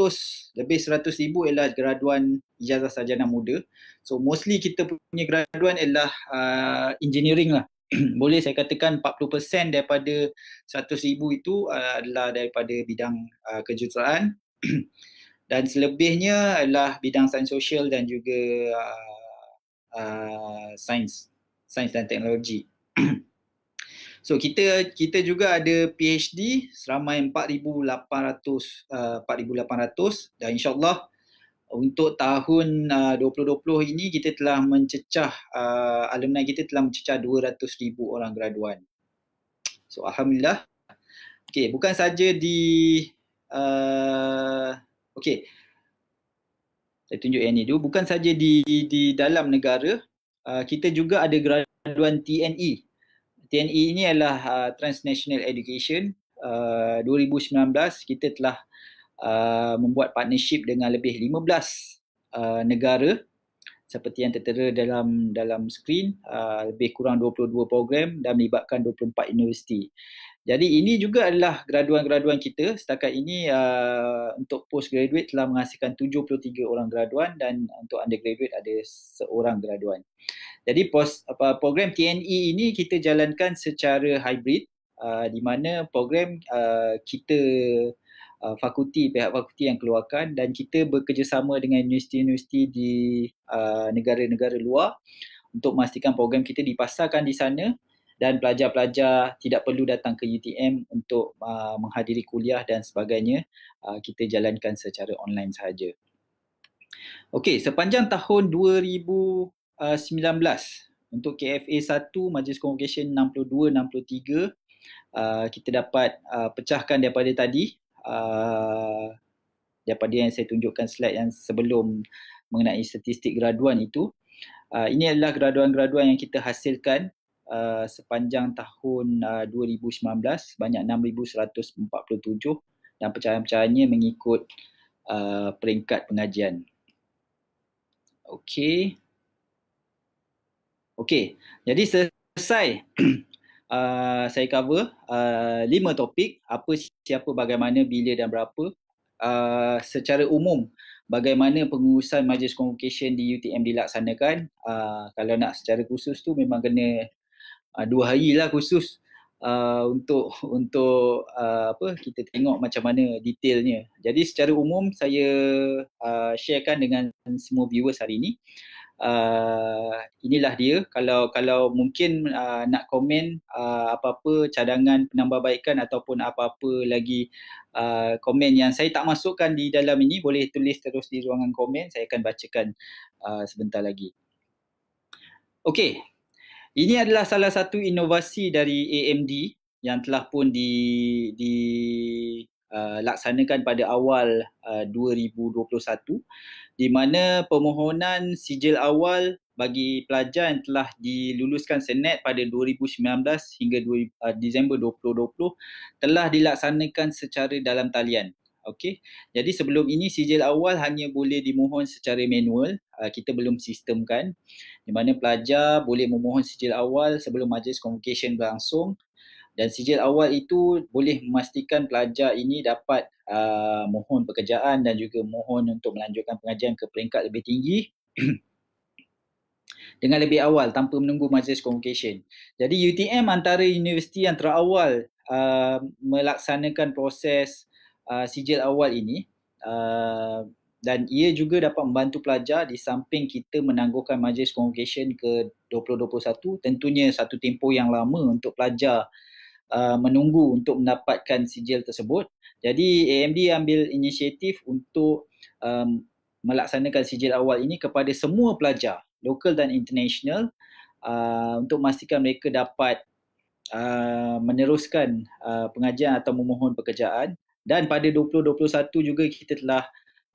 lebih 100,000 ialah graduan ijazah sarjana muda. So mostly kita punya graduan ialah uh, engineering lah. Boleh saya katakan 40% daripada 100,000 itu uh, adalah daripada bidang uh, kejuruteraan. dan selebihnya adalah bidang sains sosial dan juga uh, uh, sains sains dan teknologi. so kita kita juga ada PhD seramai 4800 uh, 4800 dan insyaallah untuk tahun ah, uh, 2020 ini kita telah mencecah uh, alumni kita telah mencecah 200,000 orang graduan. So alhamdulillah. Okay, bukan saja di uh, Okey. Saya tunjuk yang ni dulu. Bukan saja di di dalam negara, uh, kita juga ada graduan TNE. TNE ini adalah uh, Transnational Education. Uh, 2019 kita telah uh, membuat partnership dengan lebih 15 uh, negara seperti yang tertera dalam dalam skrin uh, lebih kurang 22 program dan melibatkan 24 universiti. Jadi ini juga adalah graduan-graduan kita setakat ini uh, untuk postgraduate telah menghasilkan 73 orang graduan dan untuk undergraduate ada seorang graduan. Jadi post apa program TNE ini kita jalankan secara hybrid uh, di mana program uh, kita uh, fakulti pihak fakulti yang keluarkan dan kita bekerjasama dengan universiti-universiti di uh, negara-negara luar untuk memastikan program kita dipasarkan di sana dan pelajar-pelajar tidak perlu datang ke UTM untuk uh, menghadiri kuliah dan sebagainya uh, kita jalankan secara online sahaja. Okey, sepanjang tahun 2019 untuk KFA 1 Majlis Convocation 62 63 uh, kita dapat uh, pecahkan daripada tadi uh, daripada yang saya tunjukkan slide yang sebelum mengenai statistik graduan itu Uh, ini adalah graduan-graduan yang kita hasilkan Uh, sepanjang tahun uh, 2019 banyak 6147 dan percayaan-percayaannya mengikut uh, peringkat pengajian. Okey. Okey. Jadi selesai Uh, saya cover uh, lima topik apa siapa bagaimana bila dan berapa uh, secara umum bagaimana pengurusan majlis convocation di UTM dilaksanakan uh, kalau nak secara khusus tu memang kena uh, dua hari lah khusus uh, untuk untuk uh, apa kita tengok macam mana detailnya. Jadi secara umum saya uh, sharekan dengan semua viewers hari ini. Uh, inilah dia kalau kalau mungkin uh, nak komen uh, apa-apa cadangan penambahbaikan ataupun apa-apa lagi uh, komen yang saya tak masukkan di dalam ini boleh tulis terus di ruangan komen saya akan bacakan uh, sebentar lagi. Okey, ini adalah salah satu inovasi dari AMD yang telah pun di di uh, laksanakan pada awal uh, 2021 di mana permohonan sijil awal bagi pelajar yang telah diluluskan Senet pada 2019 hingga 2, uh, Disember 2020 telah dilaksanakan secara dalam talian. Okey. Jadi sebelum ini sijil awal hanya boleh dimohon secara manual. Uh, kita belum sistemkan di mana pelajar boleh memohon sijil awal sebelum majlis convocation berlangsung dan sijil awal itu boleh memastikan pelajar ini dapat uh, mohon pekerjaan dan juga mohon untuk melanjutkan pengajian ke peringkat lebih tinggi dengan lebih awal tanpa menunggu majlis convocation. Jadi UTM antara universiti yang terawal uh, melaksanakan proses uh, sijil awal ini uh, dan ia juga dapat membantu pelajar di samping kita menangguhkan majlis convocation ke 2021 tentunya satu tempoh yang lama untuk pelajar uh, menunggu untuk mendapatkan sijil tersebut jadi AMD ambil inisiatif untuk um, melaksanakan sijil awal ini kepada semua pelajar local dan international uh, untuk memastikan mereka dapat uh, meneruskan uh, pengajian atau memohon pekerjaan dan pada 2021 juga kita telah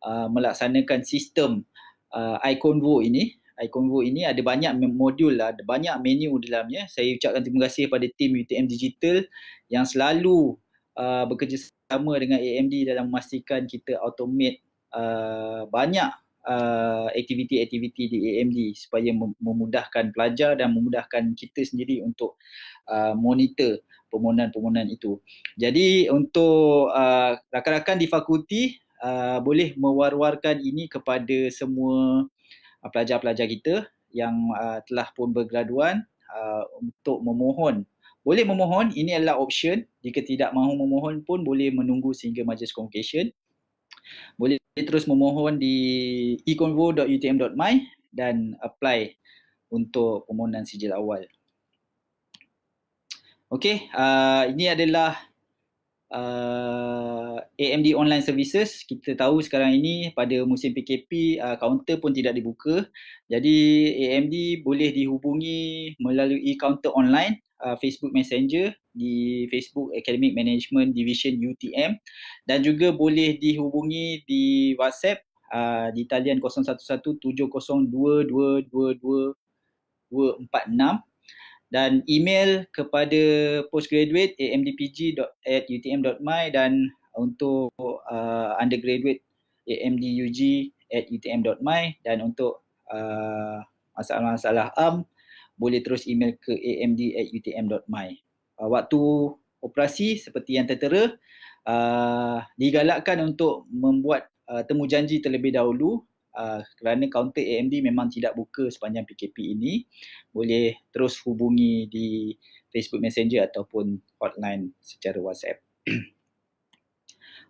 Uh, melaksanakan sistem uh, iConvo ini. iConvo ini ada banyak modul, lah, ada banyak menu di dalamnya. Saya ucapkan terima kasih kepada tim UTM Digital yang selalu uh, bekerjasama dengan AMD dalam memastikan kita automate uh, banyak uh, aktiviti-aktiviti di AMD supaya memudahkan pelajar dan memudahkan kita sendiri untuk uh, monitor permohonan-permohonan itu. Jadi untuk uh, rakan-rakan di fakulti Uh, boleh mewar-warkan ini kepada semua uh, pelajar-pelajar kita yang uh, telah pun bergraduan uh, untuk memohon. Boleh memohon, ini adalah option. Jika tidak mahu memohon pun boleh menunggu sehingga majlis convocation. Boleh terus memohon di econvo.utm.my dan apply untuk permohonan sijil awal. Okey, uh, ini adalah Uh, AMD Online Services kita tahu sekarang ini pada musim PKP uh, kaunter pun tidak dibuka jadi AMD boleh dihubungi melalui kaunter online uh, Facebook Messenger di Facebook Academic Management Division UTM dan juga boleh dihubungi di WhatsApp uh, di talian 011 702 22 246 dan email kepada postgraduate amdpg.utm.my dan untuk uh, undergraduate amdug.utm.my dan untuk uh, masalah-masalah am boleh terus email ke amd.utm.my uh, waktu operasi seperti yang tertera uh, digalakkan untuk membuat uh, temu janji terlebih dahulu uh, kerana kaunter AMD memang tidak buka sepanjang PKP ini boleh terus hubungi di Facebook Messenger ataupun hotline secara WhatsApp.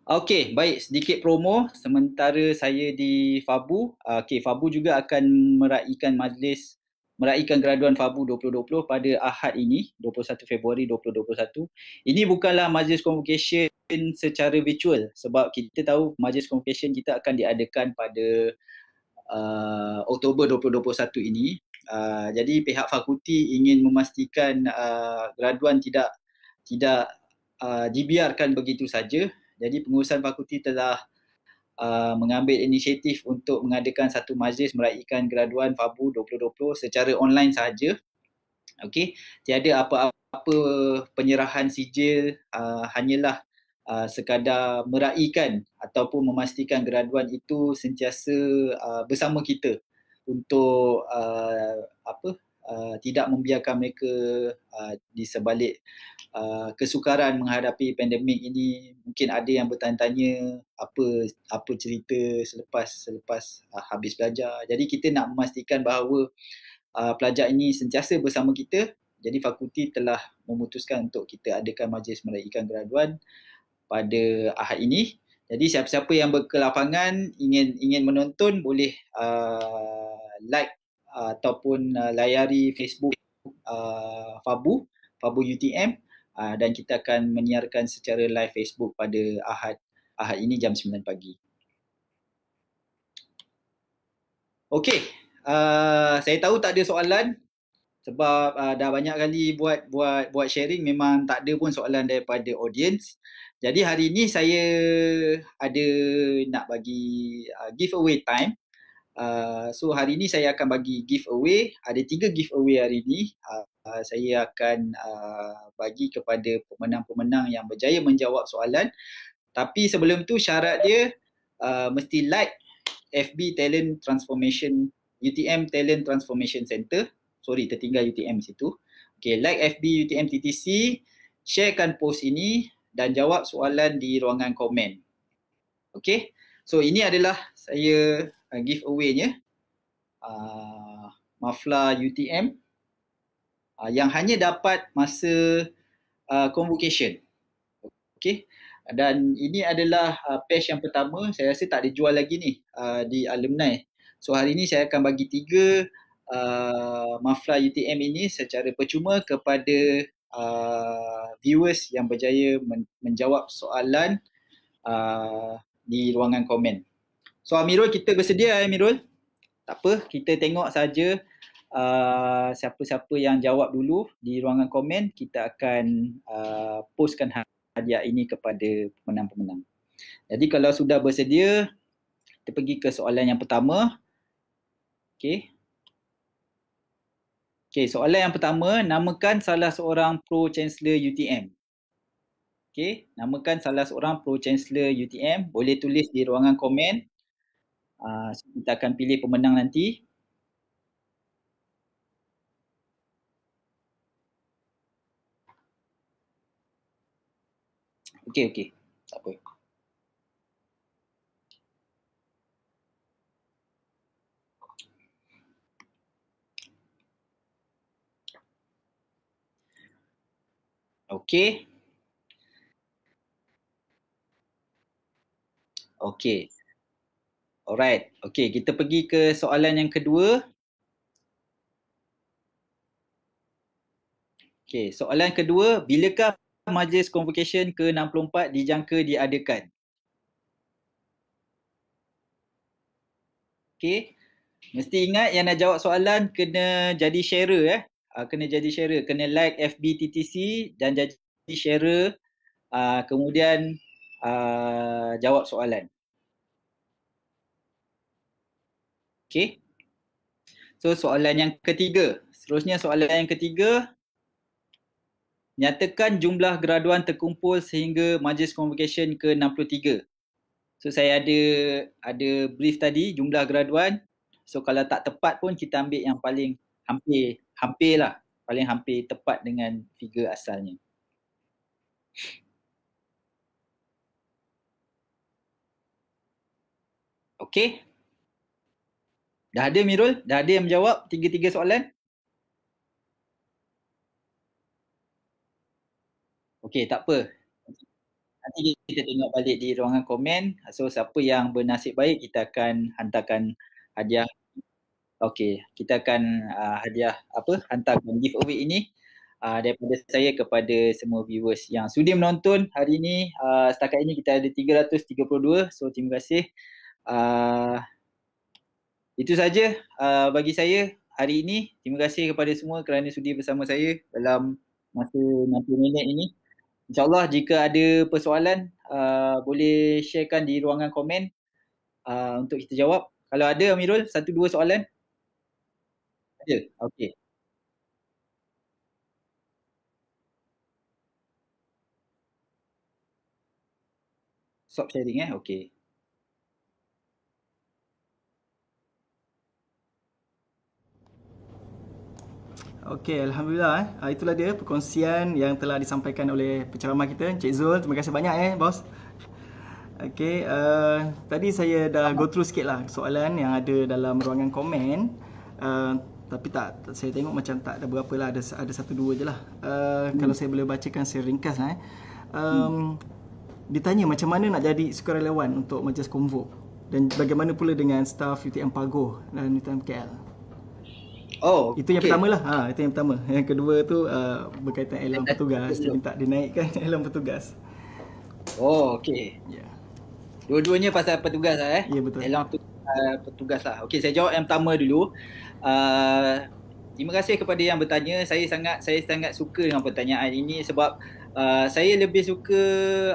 Okey, baik sedikit promo sementara saya di Fabu. Uh, Okey, Fabu juga akan meraihkan majlis meraihkan graduan FABU 2020 pada Ahad ini 21 Februari 2021. Ini bukanlah majlis convocation secara virtual sebab kita tahu majlis convocation kita akan diadakan pada uh, Oktober 2021 ini. Uh, jadi pihak fakulti ingin memastikan uh, graduan tidak tidak uh, dibiarkan begitu saja. Jadi pengurusan fakulti telah uh, mengambil inisiatif untuk mengadakan satu majlis meraihkan graduan FABU 2020 secara online sahaja. Okey, tiada apa-apa penyerahan sijil, uh, hanyalah uh, sekadar meraihkan ataupun memastikan graduan itu sentiasa uh, bersama kita untuk uh, apa? Uh, tidak membiarkan mereka uh, di sebalik Uh, kesukaran menghadapi pandemik ini mungkin ada yang bertanya-tanya apa apa cerita selepas selepas uh, habis belajar jadi kita nak memastikan bahawa uh, pelajar ini sentiasa bersama kita jadi fakulti telah memutuskan untuk kita adakan majlis meraihkan graduan pada ahad ini jadi siapa-siapa yang berkelapangan ingin ingin menonton boleh uh, like uh, ataupun uh, layari Facebook uh, Fabu Fabu UTM Ah, dan kita akan menyiarkan secara live Facebook pada Ahad Ahad ini jam 9 pagi. Okey, uh, saya tahu tak ada soalan sebab uh, dah banyak kali buat buat buat sharing memang tak ada pun soalan daripada audience. Jadi hari ini saya ada nak bagi uh, giveaway time. Uh, so hari ini saya akan bagi giveaway, ada tiga giveaway hari ini. Uh, Ah, saya akan ah, bagi kepada pemenang-pemenang yang berjaya menjawab soalan tapi sebelum tu syarat dia ah, mesti like FB Talent Transformation UTM Talent Transformation Center sorry tertinggal UTM situ okay like FB UTM TTC sharekan post ini dan jawab soalan di ruangan komen okay so ini adalah saya giveaway-nya uh, Mafla UTM uh, yang hanya dapat masa uh, convocation. Okay. Dan ini adalah uh, ah, patch yang pertama. Saya rasa tak dijual lagi ni uh, di alumni. So hari ini saya akan bagi tiga uh, mafla UTM ini secara percuma kepada uh, viewers yang berjaya men- menjawab soalan uh, di ruangan komen. So Amirul kita bersedia Amirul? Tak apa, kita tengok saja Uh, siapa-siapa yang jawab dulu di ruangan komen kita akan uh, postkan hadiah ini kepada pemenang-pemenang. Jadi kalau sudah bersedia kita pergi ke soalan yang pertama. Okey. Okey, soalan yang pertama namakan salah seorang pro chancellor UTM. Okey, namakan salah seorang pro chancellor UTM boleh tulis di ruangan komen. Uh, kita akan pilih pemenang nanti. Okey, okey. Tak apa. Okey. Okey. Alright. Okey, kita pergi ke soalan yang kedua. Okey, soalan kedua, bilakah Majlis Convocation ke-64 dijangka diadakan? Okay. Mesti ingat yang nak jawab soalan kena jadi sharer eh. Uh, kena jadi sharer. Kena like FB TTC dan jadi sharer. Uh, kemudian uh, jawab soalan. Okay. So soalan yang ketiga. Seterusnya soalan yang ketiga nyatakan jumlah graduan terkumpul sehingga majlis convocation ke 63. So saya ada ada brief tadi jumlah graduan. So kalau tak tepat pun kita ambil yang paling hampir hampir lah paling hampir tepat dengan figure asalnya. Okay. Dah ada Mirul? Dah ada yang menjawab tiga-tiga soalan? Okey, tak apa. Nanti kita tengok balik di ruangan komen. So siapa yang bernasib baik kita akan hantarkan hadiah. Okey, kita akan uh, hadiah apa? Hantarkan giveaway ini uh, daripada saya kepada semua viewers yang sudi menonton hari ini. Uh, setakat ini kita ada 332. So terima kasih. Uh, itu saja uh, bagi saya hari ini. Terima kasih kepada semua kerana sudi bersama saya dalam masa 90 minit ini. InsyaAllah jika ada persoalan uh, boleh sharekan di ruangan komen uh, untuk kita jawab. Kalau ada Amirul, satu dua soalan. Ada? okay. Stop sharing eh. Okey. Okey, alhamdulillah eh. Ah, itulah dia perkongsian yang telah disampaikan oleh penceramah kita, Cik Zul. Terima kasih banyak eh, bos. Okey, uh, tadi saya dah go through sikit lah soalan yang ada dalam ruangan komen. Uh, tapi tak, saya tengok macam tak ada berapa lah, ada, ada satu dua je lah. Uh, hmm. Kalau saya boleh bacakan saya ringkas lah eh. Um, ditanya macam mana nak jadi sukarelawan untuk majlis konvo dan bagaimana pula dengan staff UTM Pago dan UTM KL. Oh, itu yang pertama lah. Ha, itu yang pertama. Yang kedua tu uh, berkaitan elem petugas. Dia minta dinaikkan elem petugas. Oh, okey. Yeah. Dua-duanya pasal petugas lah eh. Ya, yeah, betul. Alarm uh, petugas lah. Okey, saya jawab yang pertama dulu. Uh, terima kasih kepada yang bertanya. Saya sangat saya sangat suka dengan pertanyaan ini sebab uh, saya lebih suka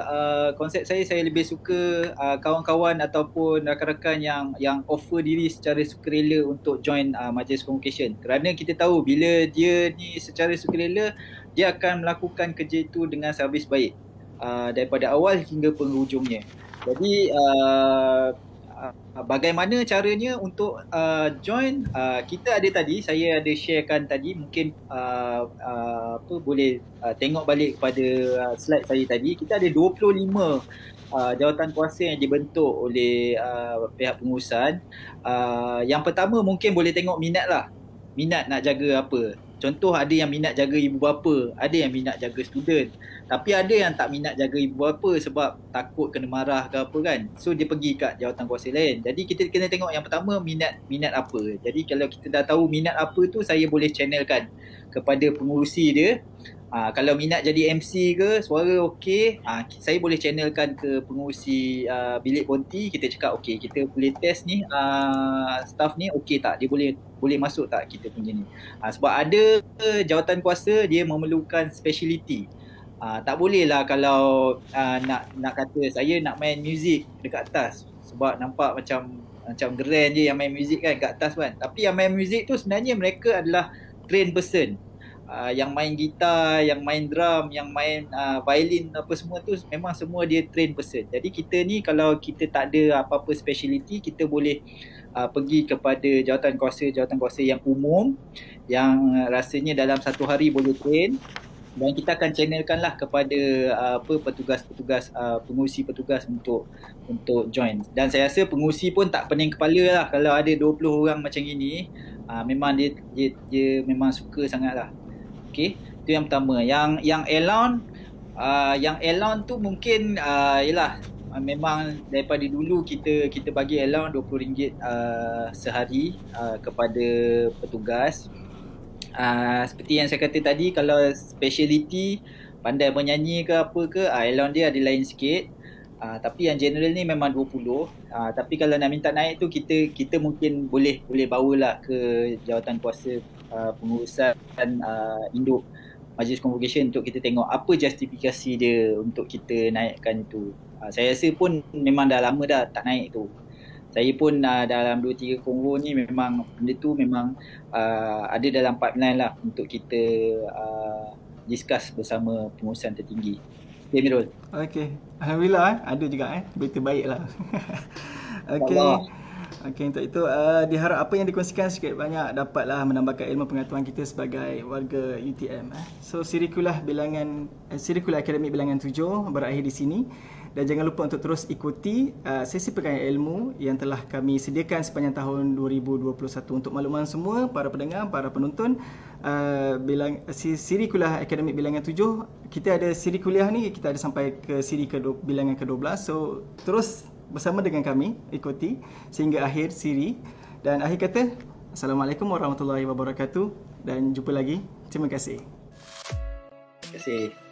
uh, konsep saya saya lebih suka uh, kawan-kawan ataupun rakan-rakan yang yang offer diri secara sukarela untuk join uh, majlis convocation kerana kita tahu bila dia ni secara sukarela dia akan melakukan kerja itu dengan servis baik uh, daripada awal hingga penghujungnya jadi uh, Ah, bagaimana caranya untuk uh, join uh, kita ada tadi saya ada sharekan tadi mungkin uh, uh, apa boleh uh, tengok balik pada uh, slide saya tadi kita ada 25 uh, jawatan kuasa yang dibentuk oleh uh, pihak pengurusan uh, yang pertama mungkin boleh tengok minat lah minat nak jaga apa Contoh ada yang minat jaga ibu bapa, ada yang minat jaga student. Tapi ada yang tak minat jaga ibu bapa sebab takut kena marah ke apa kan. So dia pergi kat jawatan kuasa lain. Jadi kita kena tengok yang pertama minat minat apa. Jadi kalau kita dah tahu minat apa tu saya boleh channelkan kepada pengurusi dia Uh, kalau minat jadi MC ke, suara okey, uh, saya boleh channelkan ke pengurusi uh, bilik ponti, kita cakap okey, kita boleh test ni, uh, staff ni okey tak, dia boleh boleh masuk tak kita punya ni. Uh, sebab ada eh, jawatan kuasa, dia memerlukan speciality. Uh, tak bolehlah kalau uh, nak nak kata saya nak main muzik dekat atas sebab nampak macam macam grand je yang main muzik kan dekat atas kan. Tapi yang main muzik tu sebenarnya mereka adalah trained person. Ah, yang main gitar, yang main drum, yang main uh, violin apa semua tu memang semua dia train person. Jadi kita ni kalau kita tak ada apa-apa speciality, kita boleh uh, pergi kepada jawatan kuasa, jawatan kuasa yang umum yang rasanya dalam satu hari boleh train dan kita akan channelkan lah kepada uh, apa petugas-petugas uh, pengurusi petugas untuk untuk join dan saya rasa pengurusi pun tak pening kepala lah kalau ada 20 orang macam ini uh, memang dia, dia, dia memang suka sangat lah Okey, tu yang pertama. Yang yang Elon uh, yang Elon tu mungkin uh, yalah uh, memang daripada dulu kita kita bagi Elon RM20 uh, sehari uh, kepada petugas. Uh, seperti yang saya kata tadi kalau speciality pandai menyanyi ke apa ke uh, Elon dia ada lain sikit. Uh, tapi yang general ni memang 20. Uh, tapi kalau nak minta naik tu kita kita mungkin boleh boleh bawalah ke jawatan kuasa Uh, pengurusan uh, induk majlis convocation untuk kita tengok apa justifikasi dia untuk kita naikkan tu. Uh, saya rasa pun memang dah lama dah tak naik tu. Saya pun uh, dalam dua tiga konvo ni memang benda tu memang uh, ada dalam pipeline lah untuk kita uh, discuss bersama pengurusan tertinggi. Okay, Mirul. Okay. Alhamdulillah eh. Ada juga eh. Berita baik lah. okay. Allah. Okay, untuk itu uh, diharap apa yang dikongsikan sikit banyak dapatlah menambahkan ilmu pengetahuan kita sebagai warga UTM eh. So sirikulah bilangan uh, sirikulah akademik bilangan tujuh berakhir di sini dan jangan lupa untuk terus ikuti uh, sesi pengajian ilmu yang telah kami sediakan sepanjang tahun 2021 untuk makluman semua para pendengar para penonton uh, bilang uh, siri kuliah akademik bilangan tujuh kita ada siri kuliah ni kita ada sampai ke siri ke bilangan ke-12 so terus bersama dengan kami ikuti sehingga akhir siri dan akhir kata Assalamualaikum warahmatullahi wabarakatuh dan jumpa lagi. Terima kasih. Terima kasih.